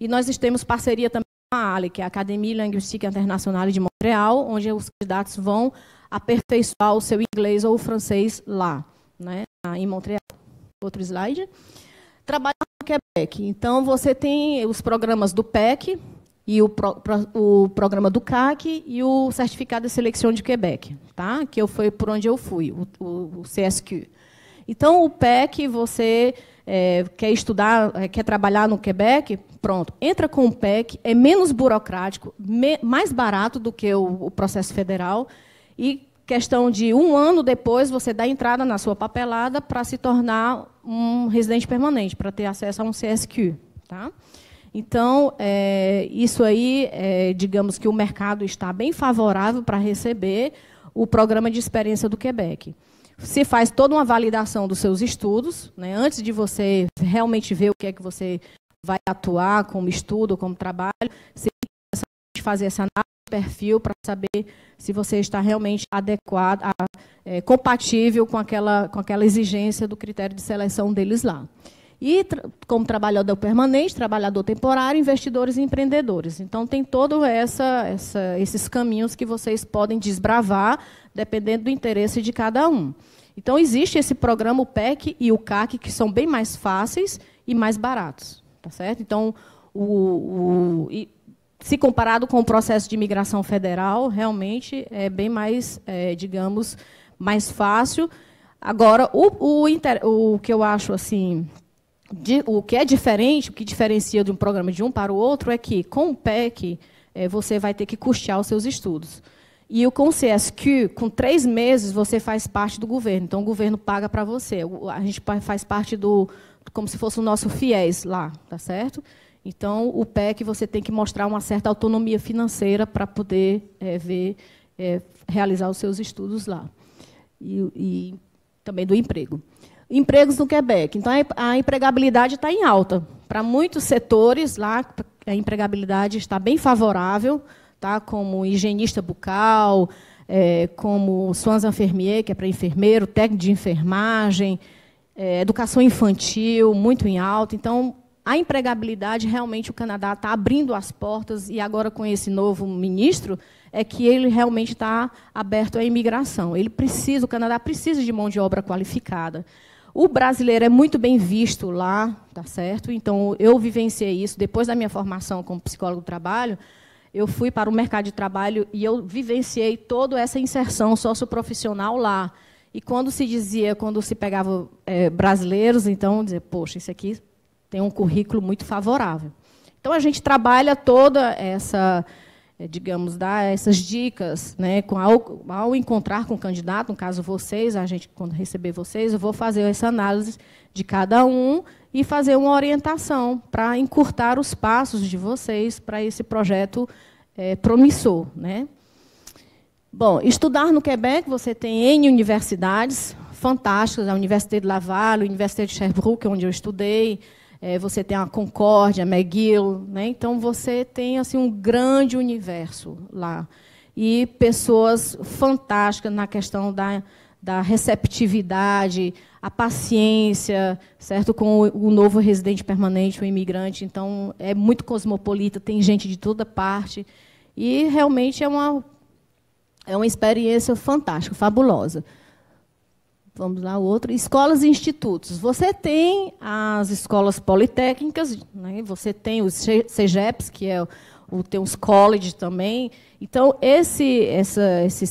E nós temos parceria também com a ALE, que é a Academia Linguística Internacional de Montreal, onde os candidatos vão aperfeiçoar o seu inglês ou o francês lá, né, em Montreal. Outro slide. Trabalhar no Quebec. Então, você tem os programas do PEC, e o, pro, o programa do CAC e o certificado de seleção de Quebec, tá? que eu foi por onde eu fui, o, o, o CSQ. Então, o PEC, você é, quer estudar, é, quer trabalhar no Quebec, pronto, entra com o PEC, é menos burocrático, me, mais barato do que o, o, processo federal, e questão de um ano depois você dá entrada na sua papelada para se tornar um residente permanente, para ter acesso a um CSQ. Tá? Então, é, isso aí, é, digamos que o mercado está bem favorável para receber o programa de experiência do Quebec. Se faz toda uma validação dos seus estudos, né, antes de você realmente ver o que é que você vai atuar como estudo, como trabalho, se fazer essa análise de perfil para saber se você está realmente adequado, é, compatível com aquela, com aquela exigência do critério de seleção deles lá. E como trabalhador permanente, trabalhador temporário, investidores e empreendedores. Então tem todo essa, essa, esses caminhos que vocês podem desbravar, dependendo do interesse de cada um. Então existe esse programa o PEC e o CAC que são bem mais fáceis e mais baratos, tá certo? Então o, o e, se comparado com o processo de imigração federal, realmente é bem mais, é, digamos, mais fácil. Agora, o, o, inter, o que eu acho assim de, o que é diferente, o que diferencia de um programa de um para o outro, é que com o PEC é, você vai ter que custear os seus estudos. E o, com o CSQ, com três meses, você faz parte do governo. Então, o governo paga para você. A gente faz parte do. como se fosse o nosso FIES lá, tá certo? Então, o PEC você tem que mostrar uma certa autonomia financeira para poder é, ver, é, realizar os seus estudos lá. e, e também do emprego empregos no Quebec. Então, a empregabilidade está em alta. Para muitos setores, lá a empregabilidade está bem favorável, tá? como higienista bucal, é, como soins enfermier, que é para enfermeiro, técnico de enfermagem, é, educação infantil, muito em alta. Então, a empregabilidade, realmente, o Canadá está abrindo as portas, e agora com esse novo ministro, é que ele realmente está aberto à imigração. Ele precisa, o Canadá precisa de mão de obra qualificada. O brasileiro é muito bem visto lá, tá certo? Então, eu vivenciei isso depois da minha formação como psicólogo do trabalho. Eu fui para o mercado de trabalho e eu vivenciei toda essa inserção socioprofissional lá. E quando se dizia, quando se pegava é, brasileiros, então dizer, poxa, isso aqui tem um currículo muito favorável. Então a gente trabalha toda essa é, digamos, dar essas dicas, né, com, ao, ao encontrar com o candidato, no caso vocês, a gente quando receber vocês, eu vou fazer essa análise de cada um e fazer uma orientação para encurtar os passos de vocês para esse projeto é, promissor, né? Bom, estudar no Quebec, você tem N universidades fantásticas, a Universidade de Laval, a Universidade de Sherbrooke, onde eu estudei, é, você tem a Concórdia, McGill, né? então você tem assim um grande universo lá e pessoas fantásticas na questão da, da receptividade, a paciência, certo, com o, o novo residente permanente, o imigrante, então é muito cosmopolita, tem gente de toda parte e realmente é uma é uma experiência fantástica, fabulosa. Vamos lá, outro. Escolas e institutos. Você tem as escolas politécnicas, né? você tem os CEGEPs, que é o, tem os college também. Então, esse, essa, esse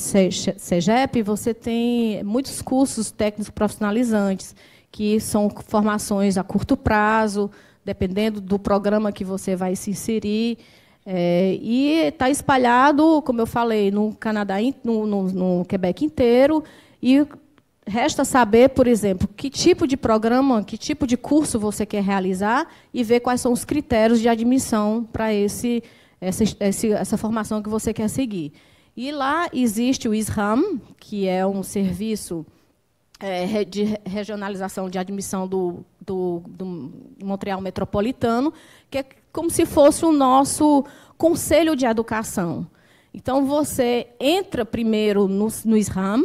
CEGEP, você tem muitos cursos técnicos profissionalizantes, que são formações a curto prazo, dependendo do programa que você vai se inserir. É, e está espalhado, como eu falei, no Canadá, no, no, no Quebec inteiro. E Resta saber, por exemplo, que tipo de programa, que tipo de curso você quer realizar e ver quais são os critérios de admissão para esse, essa, essa formação que você quer seguir. E lá existe o ISRAM, que é um serviço é, de regionalização de admissão do, do, do Montreal metropolitano, que é como se fosse o nosso conselho de educação. Então, você entra primeiro no, no ISRAM,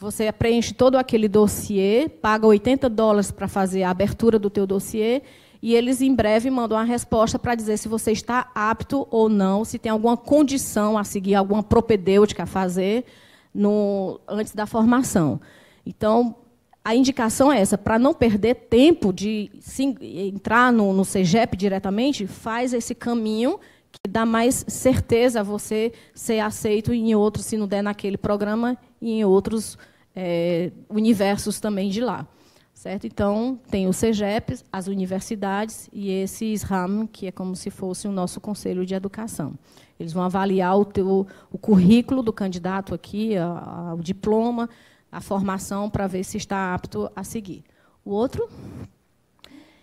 você preenche todo aquele dossiê, paga 80 dólares para fazer a abertura do teu dossiê e eles em breve mandam uma resposta para dizer se você está apto ou não, se tem alguma condição a seguir, alguma propedêutica a fazer no, antes da formação. Então, a indicação é essa, para não perder tempo de se, entrar no, no CEGEP diretamente, faz esse caminho que dá mais certeza a você ser aceito em outro, se não der naquele programa, e em outros é, universos também de lá. Certo? Então, tem o CEGEP, as universidades e esses RAM, que é como se fosse o nosso conselho de educação. Eles vão avaliar o, teu, o currículo do candidato aqui, a, a, o diploma, a formação, para ver se está apto a seguir. O outro.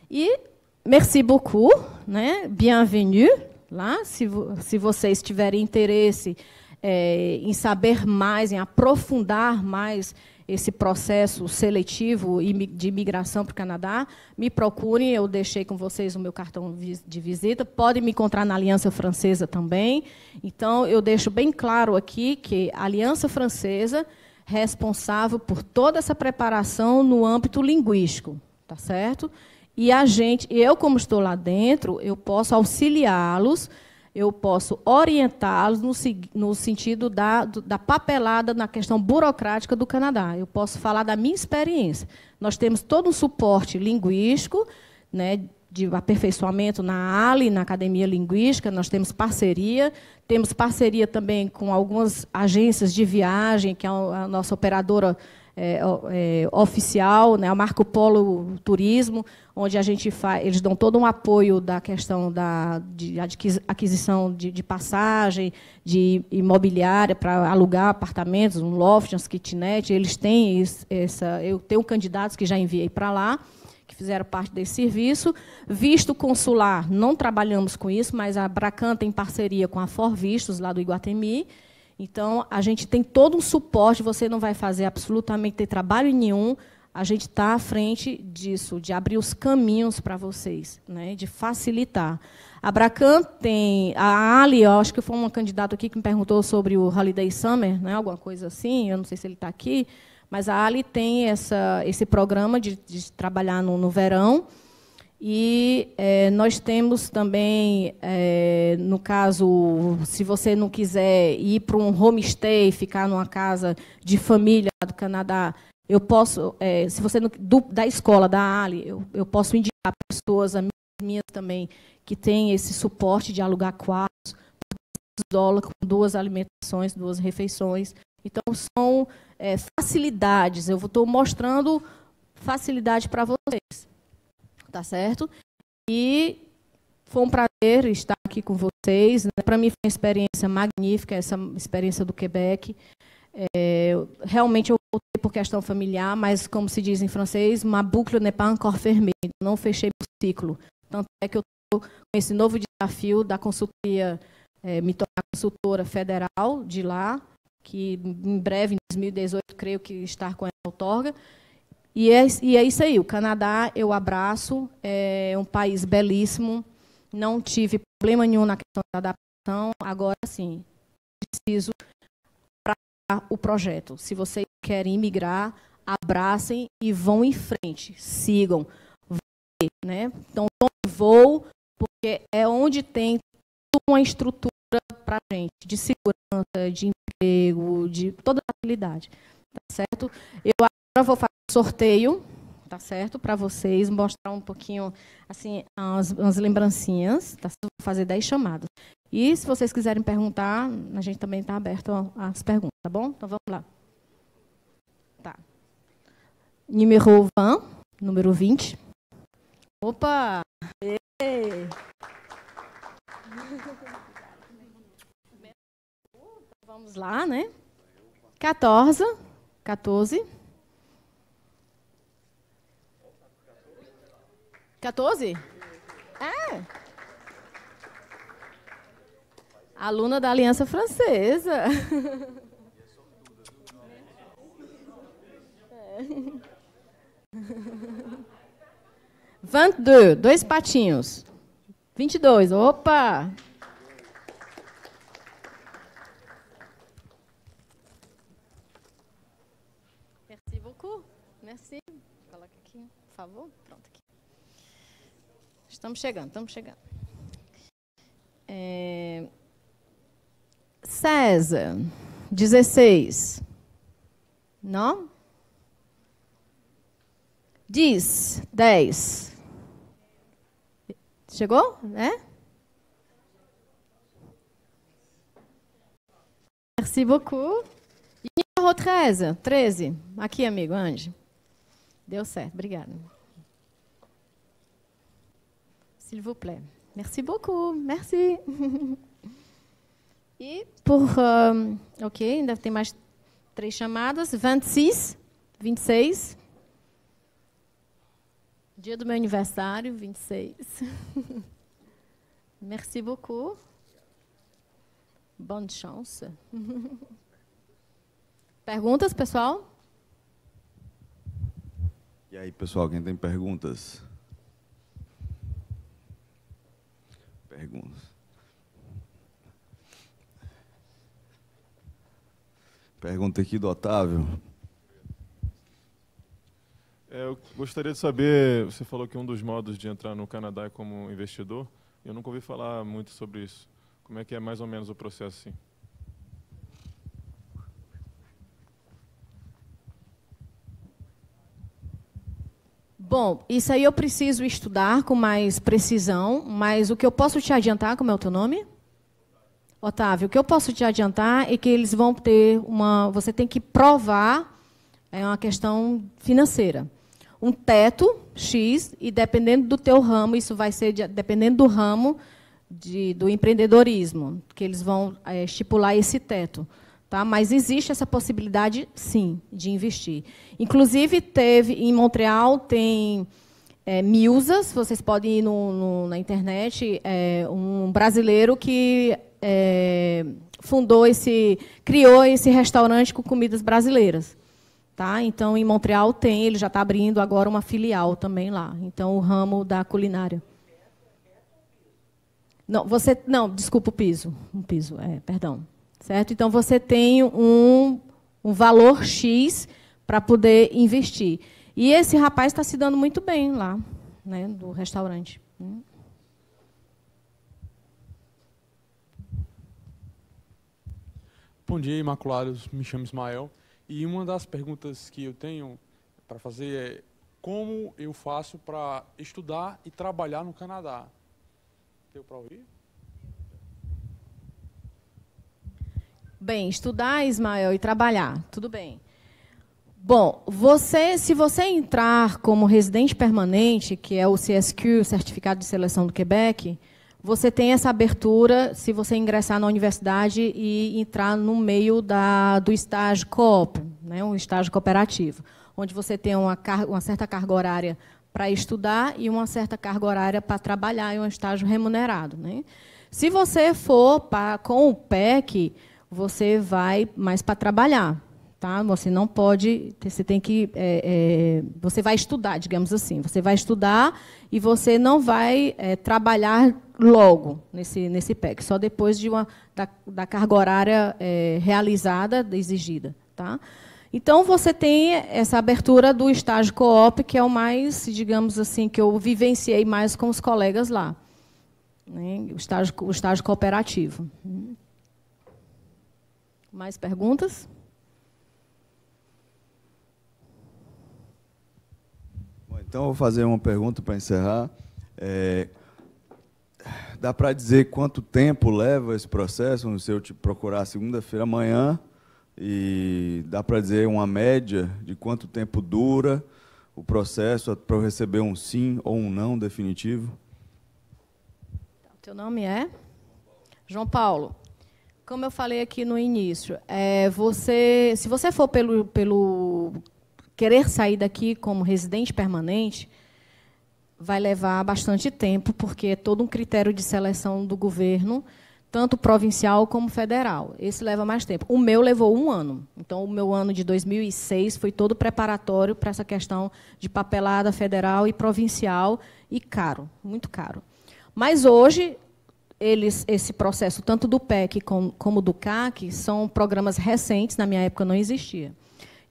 E merci beaucoup, né? bienvenue, lá, se, vo, se vocês tiverem interesse é, em saber mais, em aprofundar mais esse processo seletivo de imigração para o Canadá, me procurem. Eu deixei com vocês o meu cartão de visita. Podem me encontrar na Aliança Francesa também. Então, eu deixo bem claro aqui que a Aliança Francesa é responsável por toda essa preparação no âmbito linguístico, tá certo? E a gente, eu como estou lá dentro, eu posso auxiliá-los eu posso orientá-los no, no, sentido da, da papelada na questão burocrática do Canadá. Eu posso falar da minha experiência. Nós temos todo um suporte linguístico, né, de aperfeiçoamento na ALI, na Academia Linguística, nós temos parceria, temos parceria também com algumas agências de viagem, que é a nossa operadora é, é, oficial, né, a Marco Polo Turismo, onde a gente faz, eles dão todo um apoio da questão da de aquisição de, de passagem, de imobiliária para alugar apartamentos, um loft, umas kitnet, eles têm isso, essa, eu tenho candidatos que já enviei para lá que fizeram parte desse serviço. Visto consular, não trabalhamos com isso, mas a Bracan tem parceria com a Forvistos, lá do Iguatemi, então, a gente tem todo um suporte, você não vai fazer absolutamente trabalho nenhum. A gente está à frente disso, de abrir os caminhos para vocês, né, de facilitar. A Bracan tem. A Ali, eu acho que foi um candidato aqui que me perguntou sobre o Holiday Summer, né, alguma coisa assim, eu não sei se ele está aqui, mas a Ali tem essa, esse programa de, de trabalhar no, no verão. E é, nós temos também, é, no caso, se você não quiser ir para um homestay, ficar numa casa de família do Canadá, eu posso, é, se você não, do, da escola, da Ali, eu, eu posso indicar pessoas, amigas minhas também, que têm esse suporte de alugar quartos por dólares com duas alimentações, duas refeições. Então, são é, facilidades. Eu estou mostrando facilidade para vocês tá certo? E foi um prazer estar aqui com vocês. Né? Para mim foi uma experiência magnífica, essa experiência do Quebec. É, realmente eu voltei por questão familiar, mas como se diz em francês, ma boucle n'est pas encore fermée. Não fechei o ciclo. Tanto é que eu estou com esse novo desafio da consultoria, é, me tornar consultora federal de lá, que em breve, em 2018, creio que estar com a outorga. E é, e é isso aí. O Canadá eu abraço, é um país belíssimo. Não tive problema nenhum na questão da adaptação. Agora sim, preciso para o projeto. Se vocês querem imigrar, abracem e vão em frente. Sigam. Né? Então, vou, porque é onde tem uma estrutura para a gente, de segurança, de emprego, de toda a habilidade. Tá certo? Eu agora vou fazer sorteio, tá certo? Para vocês mostrar um pouquinho assim as, as lembrancinhas, tá? Vou fazer 10 chamadas. E se vocês quiserem perguntar, a gente também está aberto às perguntas, tá bom? Então vamos lá. Tá. Número 1, número 20. Opa! Ei. <laughs> Vamos lá, né? 14, 14. 14? É. Aluna da Aliança Francesa. Vinte <laughs> é. dois patinhos. Vinte e dois, opa! Merci beaucoup. Merci. Coloca aqui, por favor. Estamos chegando, estamos chegando. É... César, 16. Não? Diz, 10. Chegou? Né? Merci beaucoup. E 13, 13. Aqui, amigo, Anjo. Deu certo, obrigada s'il vous plaît. Merci beaucoup. Merci. <laughs> E por. Um, eh, ok, ainda tem mais três chamadas. 26, 26. Dia do meu aniversário, 26. <laughs> Merci beaucoup. Bonne chance. <laughs> Perguntas, pessoal? E aí, pessoal, quem tem perguntas? perguntas. Pergunta aqui do Otávio. É, eu gostaria de saber, você falou que um dos modos de entrar no Canadá é como investidor. Eu nunca ouvi falar muito sobre isso. Como é que é mais ou menos o processo assim? Bom, isso aí eu preciso estudar com mais precisão, mas o que eu posso te adiantar, como é o teu nome? Otávio, o que eu posso te adiantar é que eles vão ter uma. Você tem que provar, é uma questão financeira, um teto X, e dependendo do teu ramo, isso vai ser de, dependendo do ramo de, do empreendedorismo, que eles vão é, estipular esse teto. Tá? Mas existe essa possibilidade, sim, de investir. Inclusive, teve em Montreal tem é, vocês podem ir no, no, na internet, é, um brasileiro que é, fundou esse, criou esse restaurante com comidas brasileiras. Tá? Então, em Montreal tem, ele já está abrindo agora uma filial também lá. Então, o ramo da culinária. Não, você. Não, desculpa o piso. Um piso, é, perdão. Certo? Então, você tem um, um valor X para poder investir. E esse rapaz está se dando muito bem lá, né, do restaurante. Hum. Bom dia, Imaculados. Me chamo Ismael. E uma das perguntas que eu tenho para fazer é como eu faço para estudar e trabalhar no Canadá? Deu para ouvir? Bem, estudar, Ismael, e trabalhar, tudo bem. Bom, você, se você entrar como residente permanente, que é o CSQ, Certificado de Seleção do Quebec, você tem essa abertura se você ingressar na universidade e entrar no meio da, do estágio coop, né, um estágio cooperativo, onde você tem uma, uma certa carga horária para estudar e uma certa carga horária para trabalhar em um estágio remunerado. Né? Se você for pra, com o PEC, você vai mais para trabalhar, tá? Você não pode, você tem que, é, é, você vai estudar, digamos assim, você vai estudar e você não vai é, trabalhar logo nesse nesse PEC, só depois de uma da, da carga horária é, realizada, exigida, tá? Então você tem essa abertura do estágio co-op, que é o mais, digamos assim, que eu vivenciei mais com os colegas lá, né? o estágio o estágio cooperativo. Mais perguntas? Bom, então, vou fazer uma pergunta para encerrar. É, dá para dizer quanto tempo leva esse processo? Se eu te procurar segunda-feira amanhã, e dá para dizer uma média de quanto tempo dura o processo para eu receber um sim ou um não definitivo? Tá, teu nome é? João Paulo. Como eu falei aqui no início, é, você, se você for pelo, pelo querer sair daqui como residente permanente, vai levar bastante tempo, porque é todo um critério de seleção do governo, tanto provincial como federal. Esse leva mais tempo. O meu levou um ano. Então, o meu ano de 2006 foi todo preparatório para essa questão de papelada federal e provincial, e caro, muito caro. Mas hoje, eles, esse processo, tanto do PEC como, como do CAC, são programas recentes, na minha época não existia.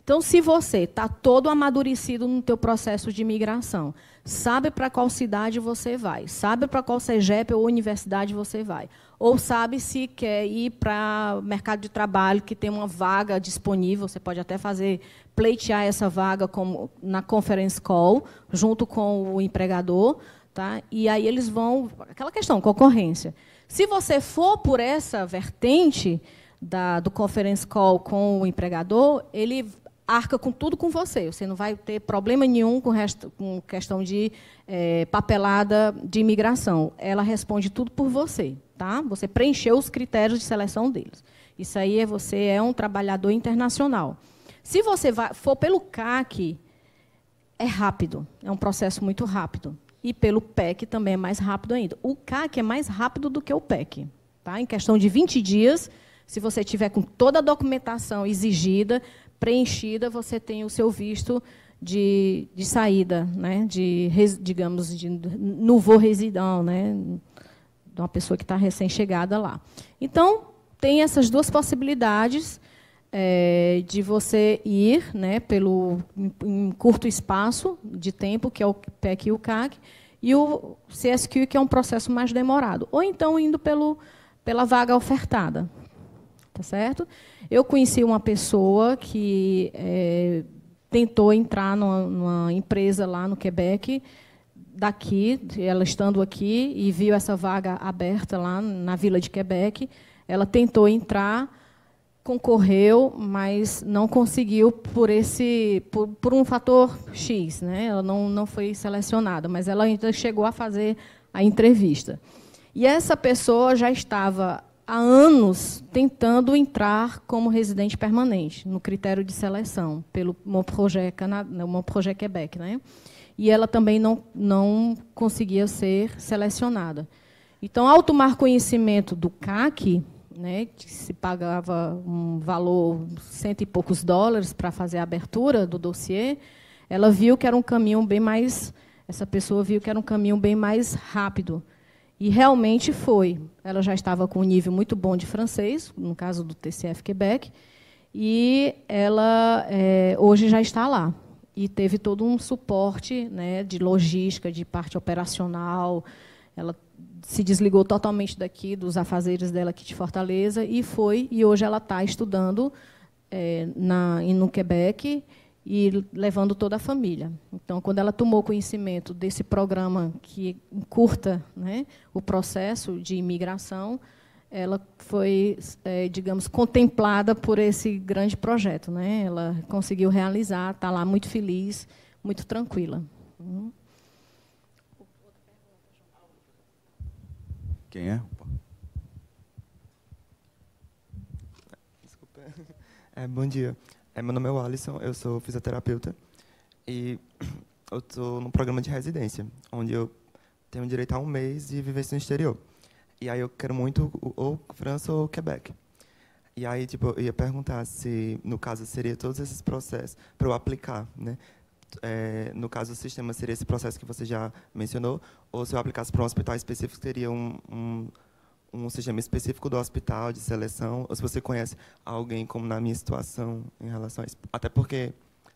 Então, se você está todo amadurecido no teu processo de migração, sabe para qual cidade você vai, sabe para qual CEGEP ou universidade você vai, ou sabe se quer ir para mercado de trabalho que tem uma vaga disponível, você pode até fazer pleitear essa vaga como na conference call junto com o empregador, Tá? E aí eles vão. Aquela questão, concorrência. Se você for por essa vertente da, do conference call com o empregador, ele arca com tudo com você. Você não vai ter problema nenhum com, com questão de é, papelada de imigração. Ela responde tudo por você. Tá? Você preencheu os critérios de seleção deles. Isso aí é você é um trabalhador internacional. Se você vai, for pelo CAC, é rápido. É um processo muito rápido e pelo PEC também é mais rápido ainda. O CAC é mais rápido do que o PEC. Tá? Em questão de 20 dias, se você tiver com toda a documentação exigida, preenchida, você tem o seu visto de, de saída, né? de, digamos, de voo residão, né? de uma pessoa que está recém-chegada lá. Então, tem essas duas possibilidades é, de você ir né, pelo, em curto espaço de tempo, que é o PEC e o CAC, e o CSQ, que é um processo mais demorado. Ou então indo pelo, pela vaga ofertada. Tá certo? Eu conheci uma pessoa que é, tentou entrar numa, numa empresa lá no Quebec, daqui, ela estando aqui, e viu essa vaga aberta lá na Vila de Quebec. Ela tentou entrar, concorreu, mas não conseguiu por esse por, por, um fator X, né? Ela não, não foi selecionada, mas ela ainda chegou a fazer a entrevista. E essa pessoa já estava há anos tentando entrar como residente permanente no critério de seleção pelo Mon Projet Canadá, né, Mon Quebec, né? E ela também não não conseguia ser selecionada. Então, ao tomar conhecimento do CAC, né, que se pagava um valor cento e poucos dólares para fazer a abertura do dossiê, ela viu que era um caminho bem mais essa pessoa viu que era um caminho bem mais rápido. E realmente foi. Ela já estava com um nível muito bom de francês, no caso do TCF Quebec, e ela é, hoje já está lá. E teve todo um suporte né, de logística, de parte operacional. Ela se desligou totalmente daqui, dos afazeres dela aqui de Fortaleza, e foi, e hoje ela está estudando é, na, no Quebec e levando toda a família. Então, quando ela tomou conhecimento desse programa que curta né, o processo de imigração, ela foi, é, digamos, contemplada por esse grande projeto. Né? Ela conseguiu realizar, está lá muito feliz, muito tranquila. Uhum. Quem é? Opa. Desculpa. É, bom dia. É, meu nome é Alisson, eu sou fisioterapeuta e eu estou num programa de residência, onde eu tenho direito a um mês de viver no exterior. E aí eu quero muito ou França ou Quebec. E aí, tipo, eu ia perguntar se, no caso, seria todos esses processos para eu aplicar, né? é, no caso do sistema, seria esse processo que você já mencionou, ou se eu aplicasse para um hospital específico, seria um, um, um, sistema específico do hospital, de seleção, ou se você conhece alguém, como na minha situação, em relação a isso. Até porque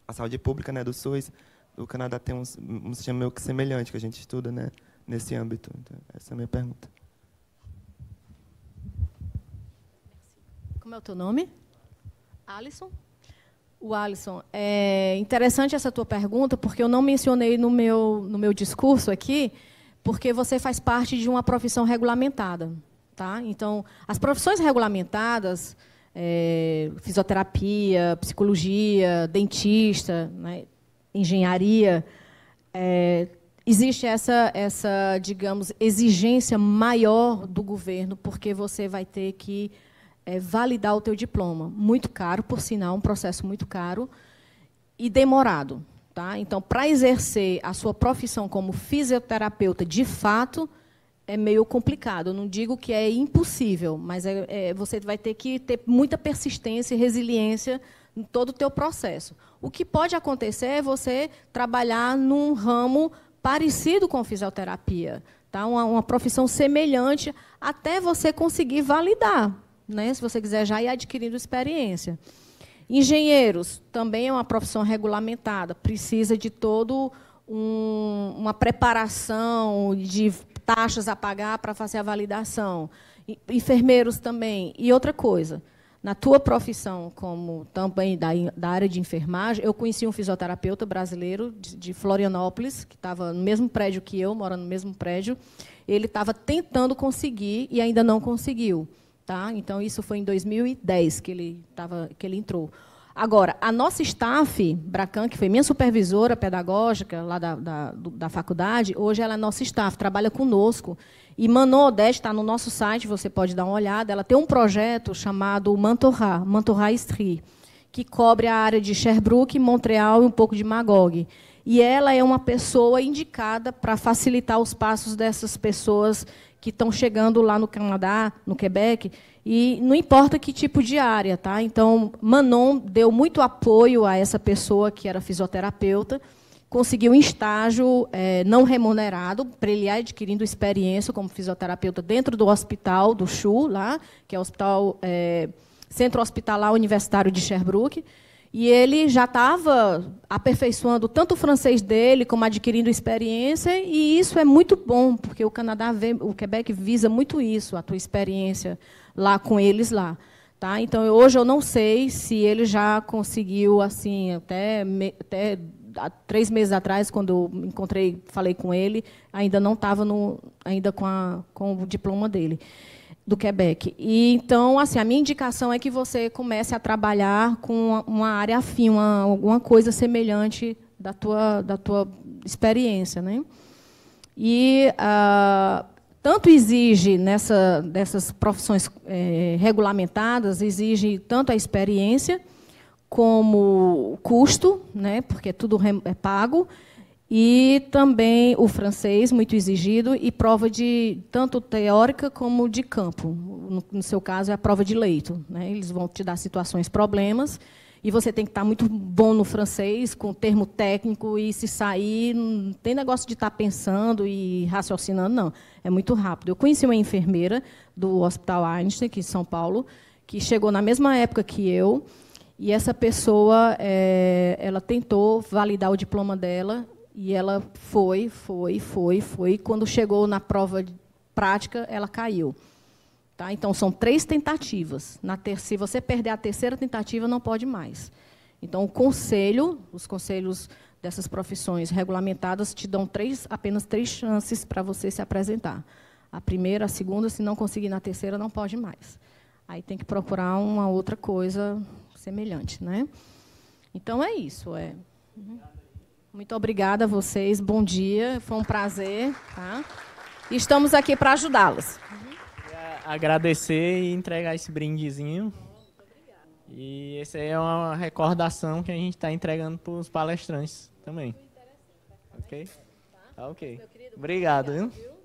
a saúde pública né, do SUS, o Canadá tem um, um sistema meio que semelhante, que a gente estuda né, nesse âmbito. Então, essa é a minha pergunta. Como é o teu nome? Alisson? O Alisson, é interessante essa tua pergunta, porque eu não mencionei no meu, no meu discurso aqui, porque você faz parte de uma profissão regulamentada. Tá? Então, as profissões regulamentadas, é, fisioterapia, psicologia, dentista, né, engenharia, é, existe essa, essa, digamos, exigência maior do governo, porque você vai ter que é, validar o teu diploma. Muito caro, por sinal, um processo muito caro e demorado. Tá? Então, para exercer a sua profissão como fisioterapeuta, de fato, é meio complicado. Eu não digo que é impossível, mas é, é, você vai ter que ter muita persistência e resiliência em todo o teu processo. O que pode acontecer é você trabalhar num ramo parecido com fisioterapia, tá? uma, uma profissão semelhante, até você conseguir validar né, se você quiser já ir adquirindo experiência. Engenheiros também é uma profissão regulamentada, precisa de todo um, uma preparação de taxas a pagar para fazer a validação. E, enfermeiros também. E outra coisa, na tua profissão, como também da, da, área de enfermagem, eu conheci um fisioterapeuta brasileiro de, de Florianópolis, que estava no mesmo prédio que eu, mora no mesmo prédio. Ele estava tentando conseguir e ainda não conseguiu. Tá? Então, isso foi em 2010 que ele, tava, que ele entrou. Agora, a nossa staff, Bracan, que foi minha supervisora pedagógica lá da, da, da faculdade, hoje ela é nossa staff, trabalha conosco. E Manon Odete está no nosso site, você pode dar uma olhada. Ela tem um projeto chamado Mantorra, Mantorra Estri, que cobre a área de Sherbrooke, Montreal e um pouco de Magog. E ela é uma pessoa indicada para facilitar os passos dessas pessoas que estão chegando lá no Canadá, no Quebec, e não importa que tipo de área, tá? Então, Manon deu muito apoio a essa pessoa que era fisioterapeuta, conseguiu um estágio é, não remunerado para ele ir adquirindo experiência como fisioterapeuta dentro do hospital do CHU, lá, que é o hospital é, Centro Hospitalar Universitário de Sherbrooke. E ele já estava aperfeiçoando tanto o francês dele como adquirindo experiência, e isso é muito bom, porque o Canadá, o Quebec visa muito isso, a tua experiência lá com eles lá. Tá? Então, hoje eu não sei se ele já conseguiu, assim, até, até três meses atrás, quando eu encontrei, falei com ele, ainda não estava ainda com, a, com o diploma dele do Quebec. E então, assim, a minha indicação é que você comece a trabalhar com uma área afim, uma, alguma coisa semelhante da tua, da tua experiência, né? E ah, tanto exige nessa dessas profissões é, regulamentadas exige tanto a experiência como o custo, né? Porque tudo é pago e também o francês, muito exigido, e prova de tanto teórica como de campo. No, no seu caso, é a prova de leito. Né? Eles vão te dar situações, problemas, e você tem que estar muito bom no francês, com termo técnico, e se sair, não tem negócio de estar pensando e raciocinando, não. É muito rápido. Eu conheci uma enfermeira do Hospital Einstein, aqui em São Paulo, que chegou na mesma época que eu, e essa pessoa, é, ela tentou validar o diploma dela e ela foi, foi, foi, foi. Quando chegou na prova prática, ela caiu. Tá? Então, são três tentativas. Na ter se você perder a terceira tentativa, não pode mais. Então, o conselho, os conselhos dessas profissões regulamentadas te dão três, apenas três chances para você se apresentar. A primeira, a segunda, se não conseguir na terceira, não pode mais. Aí tem que procurar uma outra coisa semelhante, né? Então é isso, é. Uhum. Muito obrigada a vocês, bom dia, foi um prazer. Tá? Estamos aqui para ajudá-los. Agradecer e entregar esse brindezinho. E essa é uma recordação que a gente está entregando para os palestrantes também. Ok? Tá ok. Obrigado,